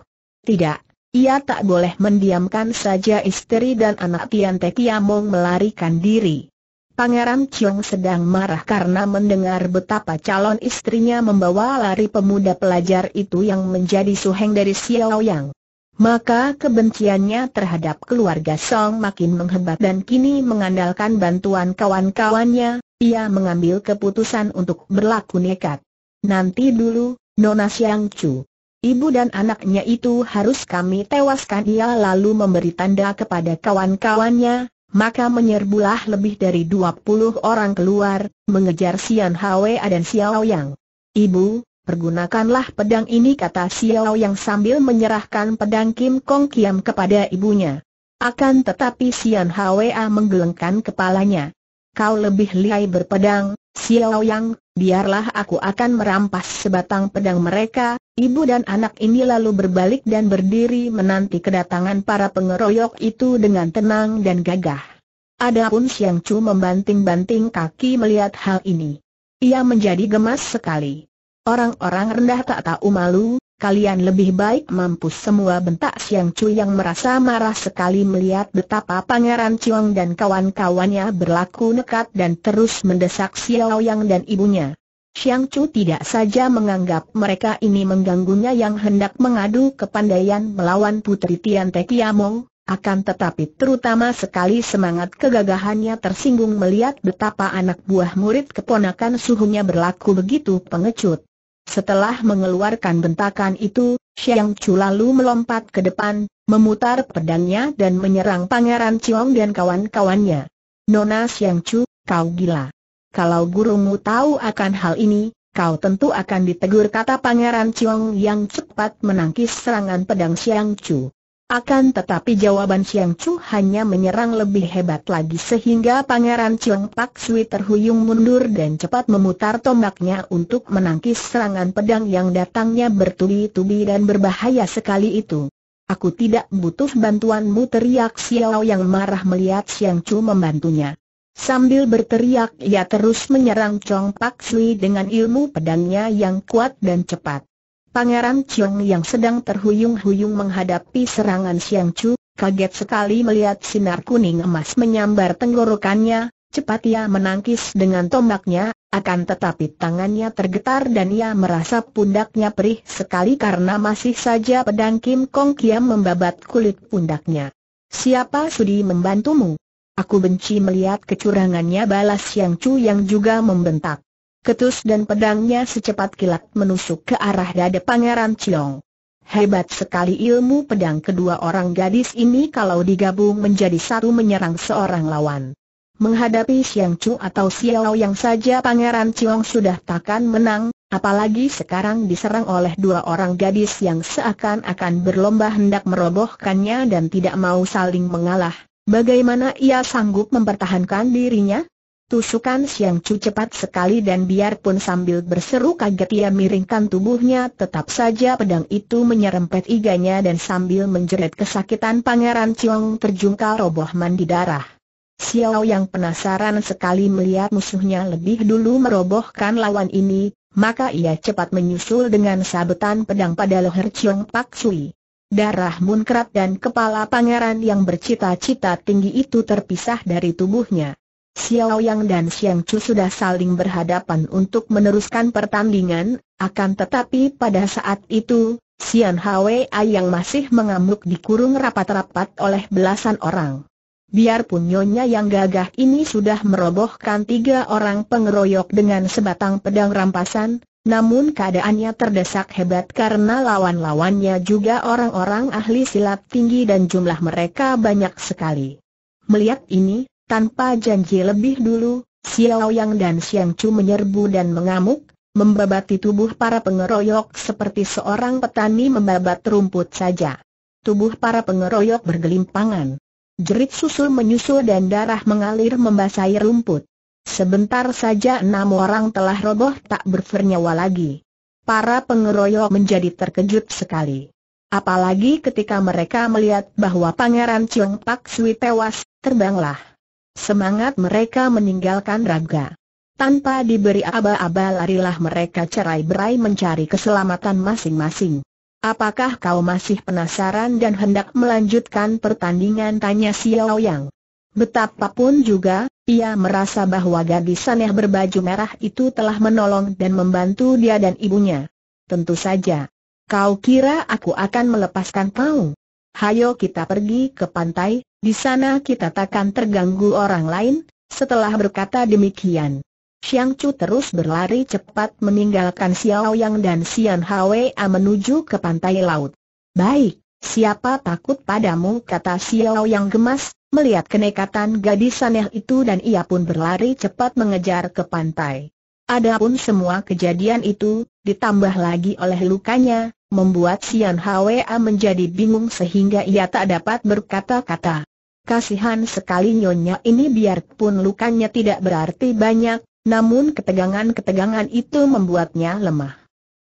Tidak, ia tak boleh mendiamkan saja istri dan anak Tian Te Kiamong melarikan diri. Pangeran Chiong sedang marah karena mendengar betapa calon istrinya membawa lari pemuda pelajar itu yang menjadi suheng dari Xiao Yang. Maka kebenciannya terhadap keluarga Song makin menghebat dan kini mengandalkan bantuan kawan-kawannya, ia mengambil keputusan untuk berlaku nekat. Nanti dulu, Nona Xiang Chu. Ibu dan anaknya itu harus kami tewaskan ia lalu memberi tanda kepada kawan-kawannya, maka menyerbulah lebih dari 20 orang keluar, mengejar Sian Hwa dan Xiao Yang. Ibu, pergunakanlah pedang ini kata Xiao Yang sambil menyerahkan pedang Kim Kong Kiam kepada ibunya. Akan tetapi Sian Hwa menggelengkan kepalanya. Kau lebih lihai berpedang, Xiao Yang, biarlah aku akan merampas sebatang pedang mereka, ibu dan anak ini lalu berbalik dan berdiri menanti kedatangan para pengeroyok itu dengan tenang dan gagah. Adapun Xiang Chu membanting-banting kaki melihat hal ini. Ia menjadi gemas sekali. Orang-orang rendah tak tahu malu, kalian lebih baik mampus semua bentak Siang Chu yang merasa marah sekali melihat betapa Pangeran Chiong dan kawan-kawannya berlaku nekat dan terus mendesak Xiao Yang dan ibunya. Siang Chu tidak saja menganggap mereka ini mengganggunya yang hendak mengadu kepandaian melawan Putri Tian Te Kiamong, akan tetapi terutama sekali semangat kegagahannya tersinggung melihat betapa anak buah murid keponakan suhunya berlaku begitu pengecut. Setelah mengeluarkan bentakan itu, Xiang Chu lalu melompat ke depan, memutar pedangnya dan menyerang Pangeran Chong dan kawan-kawannya. Nona Xiang Chu, kau gila. Kalau gurumu tahu akan hal ini, kau tentu akan ditegur kata Pangeran Chong yang cepat menangkis serangan pedang Xiang Chu. Akan tetapi jawaban Siang Chu hanya menyerang lebih hebat lagi sehingga Pangeran Chiang Pak Sui terhuyung mundur dan cepat memutar tombaknya untuk menangkis serangan pedang yang datangnya bertubi-tubi dan berbahaya sekali itu. Aku tidak butuh bantuanmu teriak Xiao yang marah melihat Siang Chu membantunya. Sambil berteriak ia terus menyerang Chong Pak Sui dengan ilmu pedangnya yang kuat dan cepat. Pangeran Chiong yang sedang terhuyung-huyung menghadapi serangan Siang Chu, kaget sekali melihat sinar kuning emas menyambar tenggorokannya, cepat ia menangkis dengan tombaknya, akan tetapi tangannya tergetar dan ia merasa pundaknya perih sekali karena masih saja pedang Kim Kong Kiam membabat kulit pundaknya. Siapa sudi membantumu? Aku benci melihat kecurangannya balas Siang Chu yang juga membentak ketus dan pedangnya secepat kilat menusuk ke arah dada Pangeran Ciong. Hebat sekali ilmu pedang kedua orang gadis ini kalau digabung menjadi satu menyerang seorang lawan. Menghadapi Siang Chu atau Xiao yang saja Pangeran Ciong sudah takkan menang, apalagi sekarang diserang oleh dua orang gadis yang seakan-akan berlomba hendak merobohkannya dan tidak mau saling mengalah. Bagaimana ia sanggup mempertahankan dirinya? Tusukan Siang Chu cepat sekali dan biarpun sambil berseru kaget ia miringkan tubuhnya tetap saja pedang itu menyerempet iganya dan sambil menjerit kesakitan Pangeran Chiong terjungkal roboh mandi darah. Xiao yang penasaran sekali melihat musuhnya lebih dulu merobohkan lawan ini, maka ia cepat menyusul dengan sabetan pedang pada loher Chiong Pak Sui. Darah munkrat dan kepala pangeran yang bercita-cita tinggi itu terpisah dari tubuhnya. Xiao Yang dan Xiang Chu sudah saling berhadapan untuk meneruskan pertandingan, akan tetapi pada saat itu, Xian Hwa yang masih mengamuk dikurung rapat-rapat oleh belasan orang. Biarpun Nyonya yang gagah ini sudah merobohkan tiga orang pengeroyok dengan sebatang pedang rampasan, namun keadaannya terdesak hebat karena lawan-lawannya juga orang-orang ahli silat tinggi dan jumlah mereka banyak sekali. Melihat ini, tanpa janji lebih dulu, Xiao Yang dan Xiang Chu menyerbu dan mengamuk, membabati tubuh para pengeroyok seperti seorang petani membabat rumput saja. Tubuh para pengeroyok bergelimpangan. Jerit susul menyusul dan darah mengalir membasahi rumput. Sebentar saja enam orang telah roboh tak bernyawa lagi. Para pengeroyok menjadi terkejut sekali. Apalagi ketika mereka melihat bahwa Pangeran Chiong Pak Sui tewas, terbanglah. Semangat mereka meninggalkan raga. Tanpa diberi aba-aba larilah mereka cerai-berai mencari keselamatan masing-masing. Apakah kau masih penasaran dan hendak melanjutkan pertandingan? Tanya Xiao Yang. Betapapun juga, ia merasa bahwa gadis aneh berbaju merah itu telah menolong dan membantu dia dan ibunya. Tentu saja. Kau kira aku akan melepaskan kau? Hayo kita pergi ke pantai, di sana kita takkan terganggu orang lain, setelah berkata demikian. Xiang Chu terus berlari cepat meninggalkan Xiao Yang dan Xian Hwa menuju ke pantai laut. Baik, siapa takut padamu kata Xiao Yang gemas, melihat kenekatan gadis aneh itu dan ia pun berlari cepat mengejar ke pantai. Adapun semua kejadian itu, ditambah lagi oleh lukanya, membuat Xian Hwa menjadi bingung sehingga ia tak dapat berkata-kata. Kasihan sekali nyonya ini biarpun lukanya tidak berarti banyak, namun ketegangan-ketegangan itu membuatnya lemah.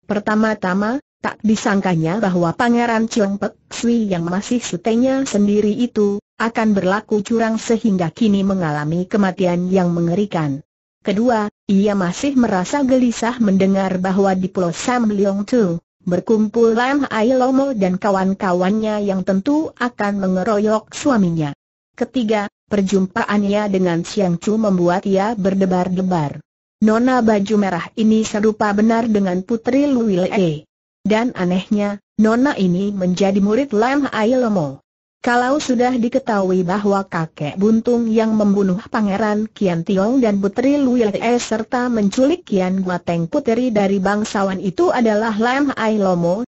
Pertama-tama, tak disangkanya bahwa Pangeran Chiong Pek Sui yang masih sutenya sendiri itu, akan berlaku curang sehingga kini mengalami kematian yang mengerikan. Kedua, ia masih merasa gelisah mendengar bahwa di Pulau Sam Leong Tu, berkumpul Lam Ailomo dan kawan-kawannya yang tentu akan mengeroyok suaminya. Ketiga, perjumpaannya dengan Siang Chu membuat ia berdebar-debar. Nona baju merah ini serupa benar dengan Putri Luilee. Dan anehnya, Nona ini menjadi murid Lam Ai Kalau sudah diketahui bahwa kakek buntung yang membunuh Pangeran Kian Tiong dan Putri Luilee serta menculik Kian Guateng Putri dari bangsawan itu adalah Lam Ai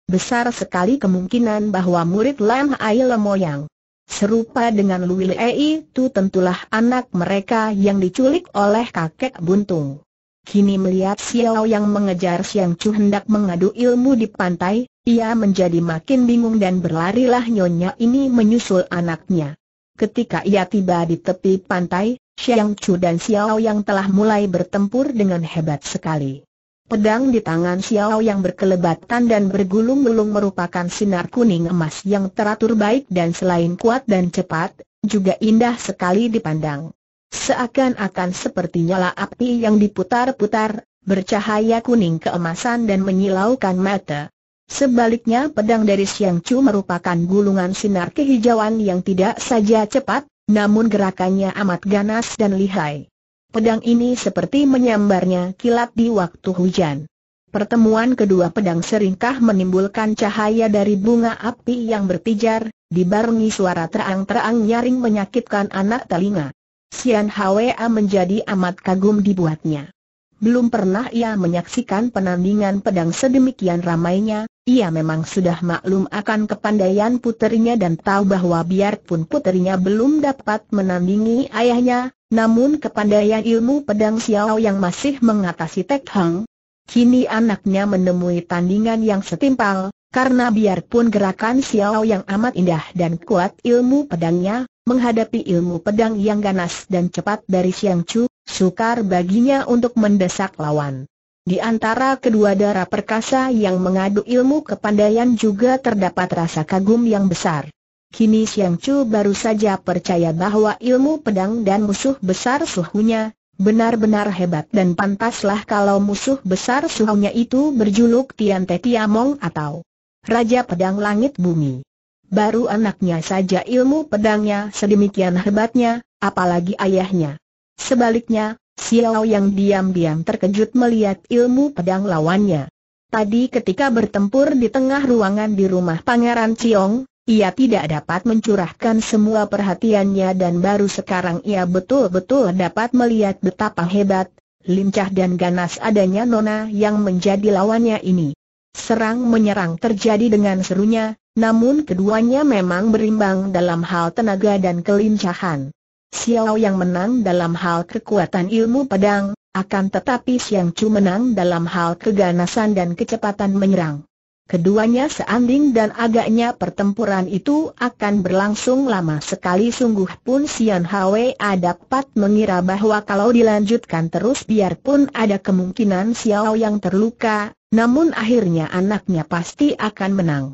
besar sekali kemungkinan bahwa murid Lam Ai yang Serupa dengan Ei, itu tentulah anak mereka yang diculik oleh kakek buntung. Kini melihat Xiao yang mengejar Xiang Chu hendak mengadu ilmu di pantai, ia menjadi makin bingung dan berlarilah nyonya ini menyusul anaknya. Ketika ia tiba di tepi pantai, Xiang Chu dan Xiao yang telah mulai bertempur dengan hebat sekali. Pedang di tangan Xiao yang berkelebatan dan bergulung-gulung merupakan sinar kuning emas yang teratur baik dan selain kuat dan cepat, juga indah sekali dipandang. Seakan-akan seperti nyala api yang diputar-putar, bercahaya kuning keemasan dan menyilaukan mata. Sebaliknya pedang dari Xiang Chu merupakan gulungan sinar kehijauan yang tidak saja cepat, namun gerakannya amat ganas dan lihai. Pedang ini seperti menyambarnya kilat di waktu hujan. Pertemuan kedua pedang seringkah menimbulkan cahaya dari bunga api yang berpijar, dibarengi suara terang-terang nyaring menyakitkan anak telinga. Sian Hwa menjadi amat kagum dibuatnya. Belum pernah ia menyaksikan penandingan pedang sedemikian ramainya, ia memang sudah maklum akan kepandaian puterinya dan tahu bahwa biarpun puterinya belum dapat menandingi ayahnya, namun kepandaian ilmu pedang Xiao yang masih mengatasi Tek Hang. Kini anaknya menemui tandingan yang setimpal, karena biarpun gerakan Xiao yang amat indah dan kuat ilmu pedangnya, menghadapi ilmu pedang yang ganas dan cepat dari Xiang Chu, sukar baginya untuk mendesak lawan. Di antara kedua darah perkasa yang mengadu ilmu kepandaian juga terdapat rasa kagum yang besar. Kini Siang Chu baru saja percaya bahwa ilmu pedang dan musuh besar suhunya, benar-benar hebat dan pantaslah kalau musuh besar suhunya itu berjuluk Tian Te Tiamong atau Raja Pedang Langit Bumi. Baru anaknya saja ilmu pedangnya sedemikian hebatnya, apalagi ayahnya. Sebaliknya, Xiao yang diam-diam terkejut melihat ilmu pedang lawannya. Tadi ketika bertempur di tengah ruangan di rumah Pangeran Ciong, ia tidak dapat mencurahkan semua perhatiannya dan baru sekarang ia betul-betul dapat melihat betapa hebat, lincah dan ganas adanya Nona yang menjadi lawannya ini. Serang menyerang terjadi dengan serunya, namun keduanya memang berimbang dalam hal tenaga dan kelincahan. Xiao yang menang dalam hal kekuatan ilmu pedang, akan tetapi Xiang Chu menang dalam hal keganasan dan kecepatan menyerang. Keduanya seanding dan agaknya pertempuran itu akan berlangsung lama sekali sungguh pun Sian Hwa dapat mengira bahwa kalau dilanjutkan terus biarpun ada kemungkinan Xiao yang terluka, namun akhirnya anaknya pasti akan menang.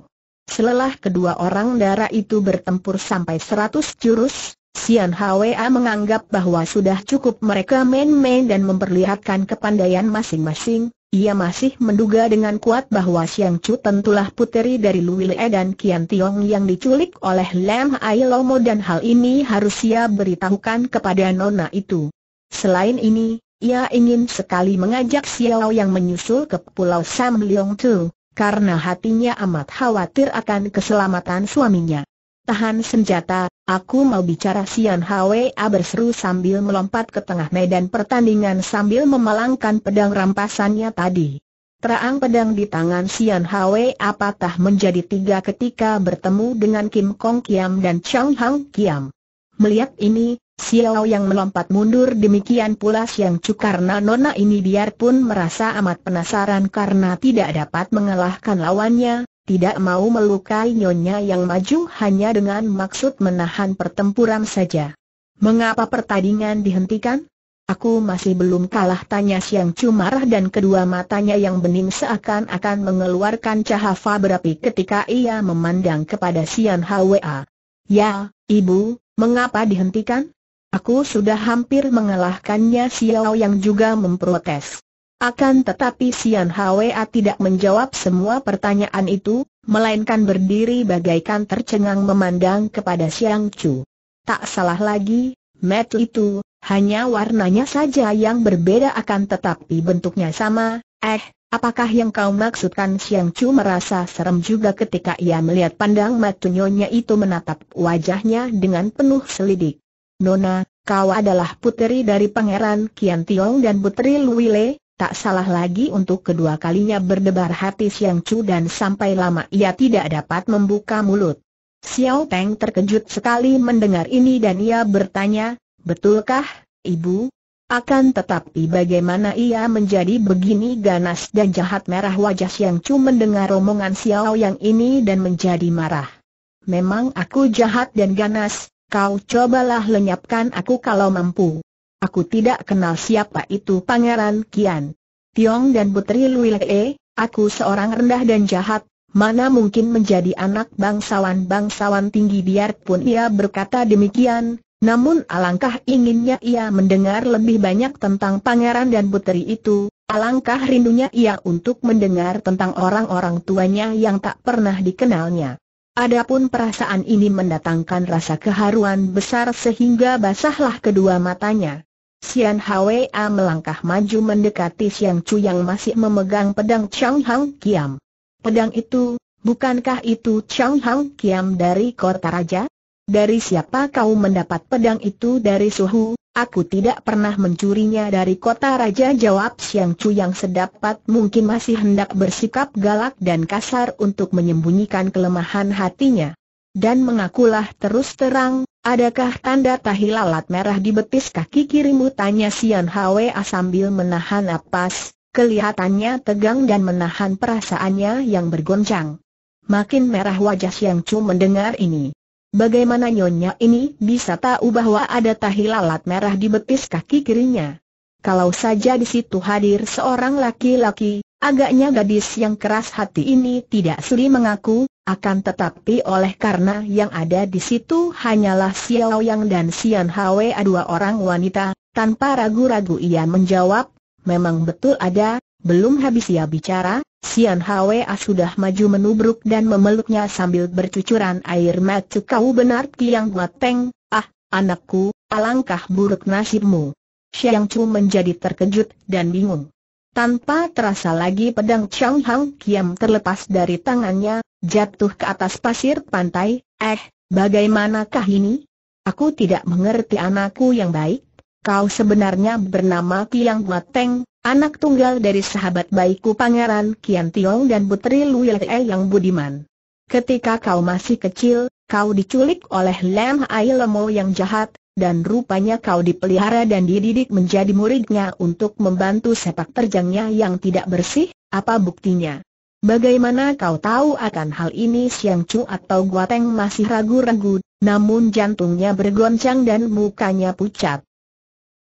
Selelah kedua orang darah itu bertempur sampai seratus jurus, Sian Hwa menganggap bahwa sudah cukup mereka main-main dan memperlihatkan kepandaian masing-masing, ia masih menduga dengan kuat bahwa Siang Chu tentulah puteri dari Luile dan Kian Tiong yang diculik oleh Lam Lomo dan hal ini harus ia beritahukan kepada Nona itu. Selain ini, ia ingin sekali mengajak Xiao yang menyusul ke Pulau Sam Leong Tu, karena hatinya amat khawatir akan keselamatan suaminya. Tahan senjata, aku mau bicara Sian Hwa berseru sambil melompat ke tengah medan pertandingan sambil memalangkan pedang rampasannya tadi. Terang pedang di tangan Sian Hwa patah menjadi tiga ketika bertemu dengan Kim Kong Kiam dan Chang Hang Kiam. Melihat ini, Xiao yang melompat mundur demikian pula Siang Chu karena nona ini biarpun merasa amat penasaran karena tidak dapat mengalahkan lawannya, tidak mau melukai nyonya yang maju hanya dengan maksud menahan pertempuran saja. Mengapa pertandingan dihentikan? Aku masih belum kalah tanya Siang Cumarah dan kedua matanya yang bening seakan-akan mengeluarkan cahaya berapi ketika ia memandang kepada Sian Hwa. Ya, Ibu, mengapa dihentikan? Aku sudah hampir mengalahkannya Xiao yang juga memprotes. Akan tetapi Sian Hwa tidak menjawab semua pertanyaan itu, melainkan berdiri bagaikan tercengang memandang kepada Siang Chu. Tak salah lagi, mat itu, hanya warnanya saja yang berbeda akan tetapi bentuknya sama, eh, apakah yang kau maksudkan Siang Chu merasa serem juga ketika ia melihat pandang matunya itu menatap wajahnya dengan penuh selidik. Nona, kau adalah puteri dari Pangeran Kian Tiong dan puteri Luile, tak salah lagi untuk kedua kalinya berdebar hati Siang Chu dan sampai lama ia tidak dapat membuka mulut. Xiao Peng terkejut sekali mendengar ini dan ia bertanya, betulkah, ibu? Akan tetapi bagaimana ia menjadi begini ganas dan jahat merah wajah Siang Chu mendengar omongan Xiao yang ini dan menjadi marah. Memang aku jahat dan ganas, kau cobalah lenyapkan aku kalau mampu. Aku tidak kenal siapa itu Pangeran Kian. Tiong dan Putri Luilee, aku seorang rendah dan jahat, mana mungkin menjadi anak bangsawan-bangsawan tinggi biarpun ia berkata demikian, namun alangkah inginnya ia mendengar lebih banyak tentang Pangeran dan Putri itu, alangkah rindunya ia untuk mendengar tentang orang-orang tuanya yang tak pernah dikenalnya. Adapun perasaan ini mendatangkan rasa keharuan besar sehingga basahlah kedua matanya. Xian Hwa melangkah maju mendekati Xiang Chu yang masih memegang pedang Chang Hang Kiam. Pedang itu, bukankah itu Chang Hang Kiam dari kota raja? Dari siapa kau mendapat pedang itu dari suhu? Aku tidak pernah mencurinya dari kota raja jawab Xiang Chu yang sedapat mungkin masih hendak bersikap galak dan kasar untuk menyembunyikan kelemahan hatinya dan mengakulah terus terang, adakah tanda tahi lalat merah di betis kaki kirimu? Tanya Sian Hwe sambil menahan napas, kelihatannya tegang dan menahan perasaannya yang bergoncang. Makin merah wajah Siang Chu mendengar ini. Bagaimana nyonya ini bisa tahu bahwa ada tahi lalat merah di betis kaki kirinya? Kalau saja di situ hadir seorang laki-laki, agaknya gadis yang keras hati ini tidak sudi mengaku, akan tetapi oleh karena yang ada di situ hanyalah Xiao Yang dan Xian Hwa dua orang wanita, tanpa ragu-ragu ia menjawab, memang betul ada, belum habis ia bicara, Xian Hwa sudah maju menubruk dan memeluknya sambil bercucuran air mata kau benar Kiang Guateng, ah, anakku, alangkah buruk nasibmu. Xiang Chu menjadi terkejut dan bingung. Tanpa terasa lagi pedang Chang Hang Kiam terlepas dari tangannya, jatuh ke atas pasir pantai, eh, bagaimanakah ini? Aku tidak mengerti anakku yang baik. Kau sebenarnya bernama Kiang Mateng, anak tunggal dari sahabat baikku Pangeran Kian Tiong dan Putri Lu Ye yang budiman. Ketika kau masih kecil, kau diculik oleh Lam Ai Lemo yang jahat, dan rupanya kau dipelihara dan dididik menjadi muridnya untuk membantu sepak terjangnya yang tidak bersih, apa buktinya? Bagaimana kau tahu akan hal ini Siang Chu atau Guateng masih ragu-ragu, namun jantungnya bergoncang dan mukanya pucat.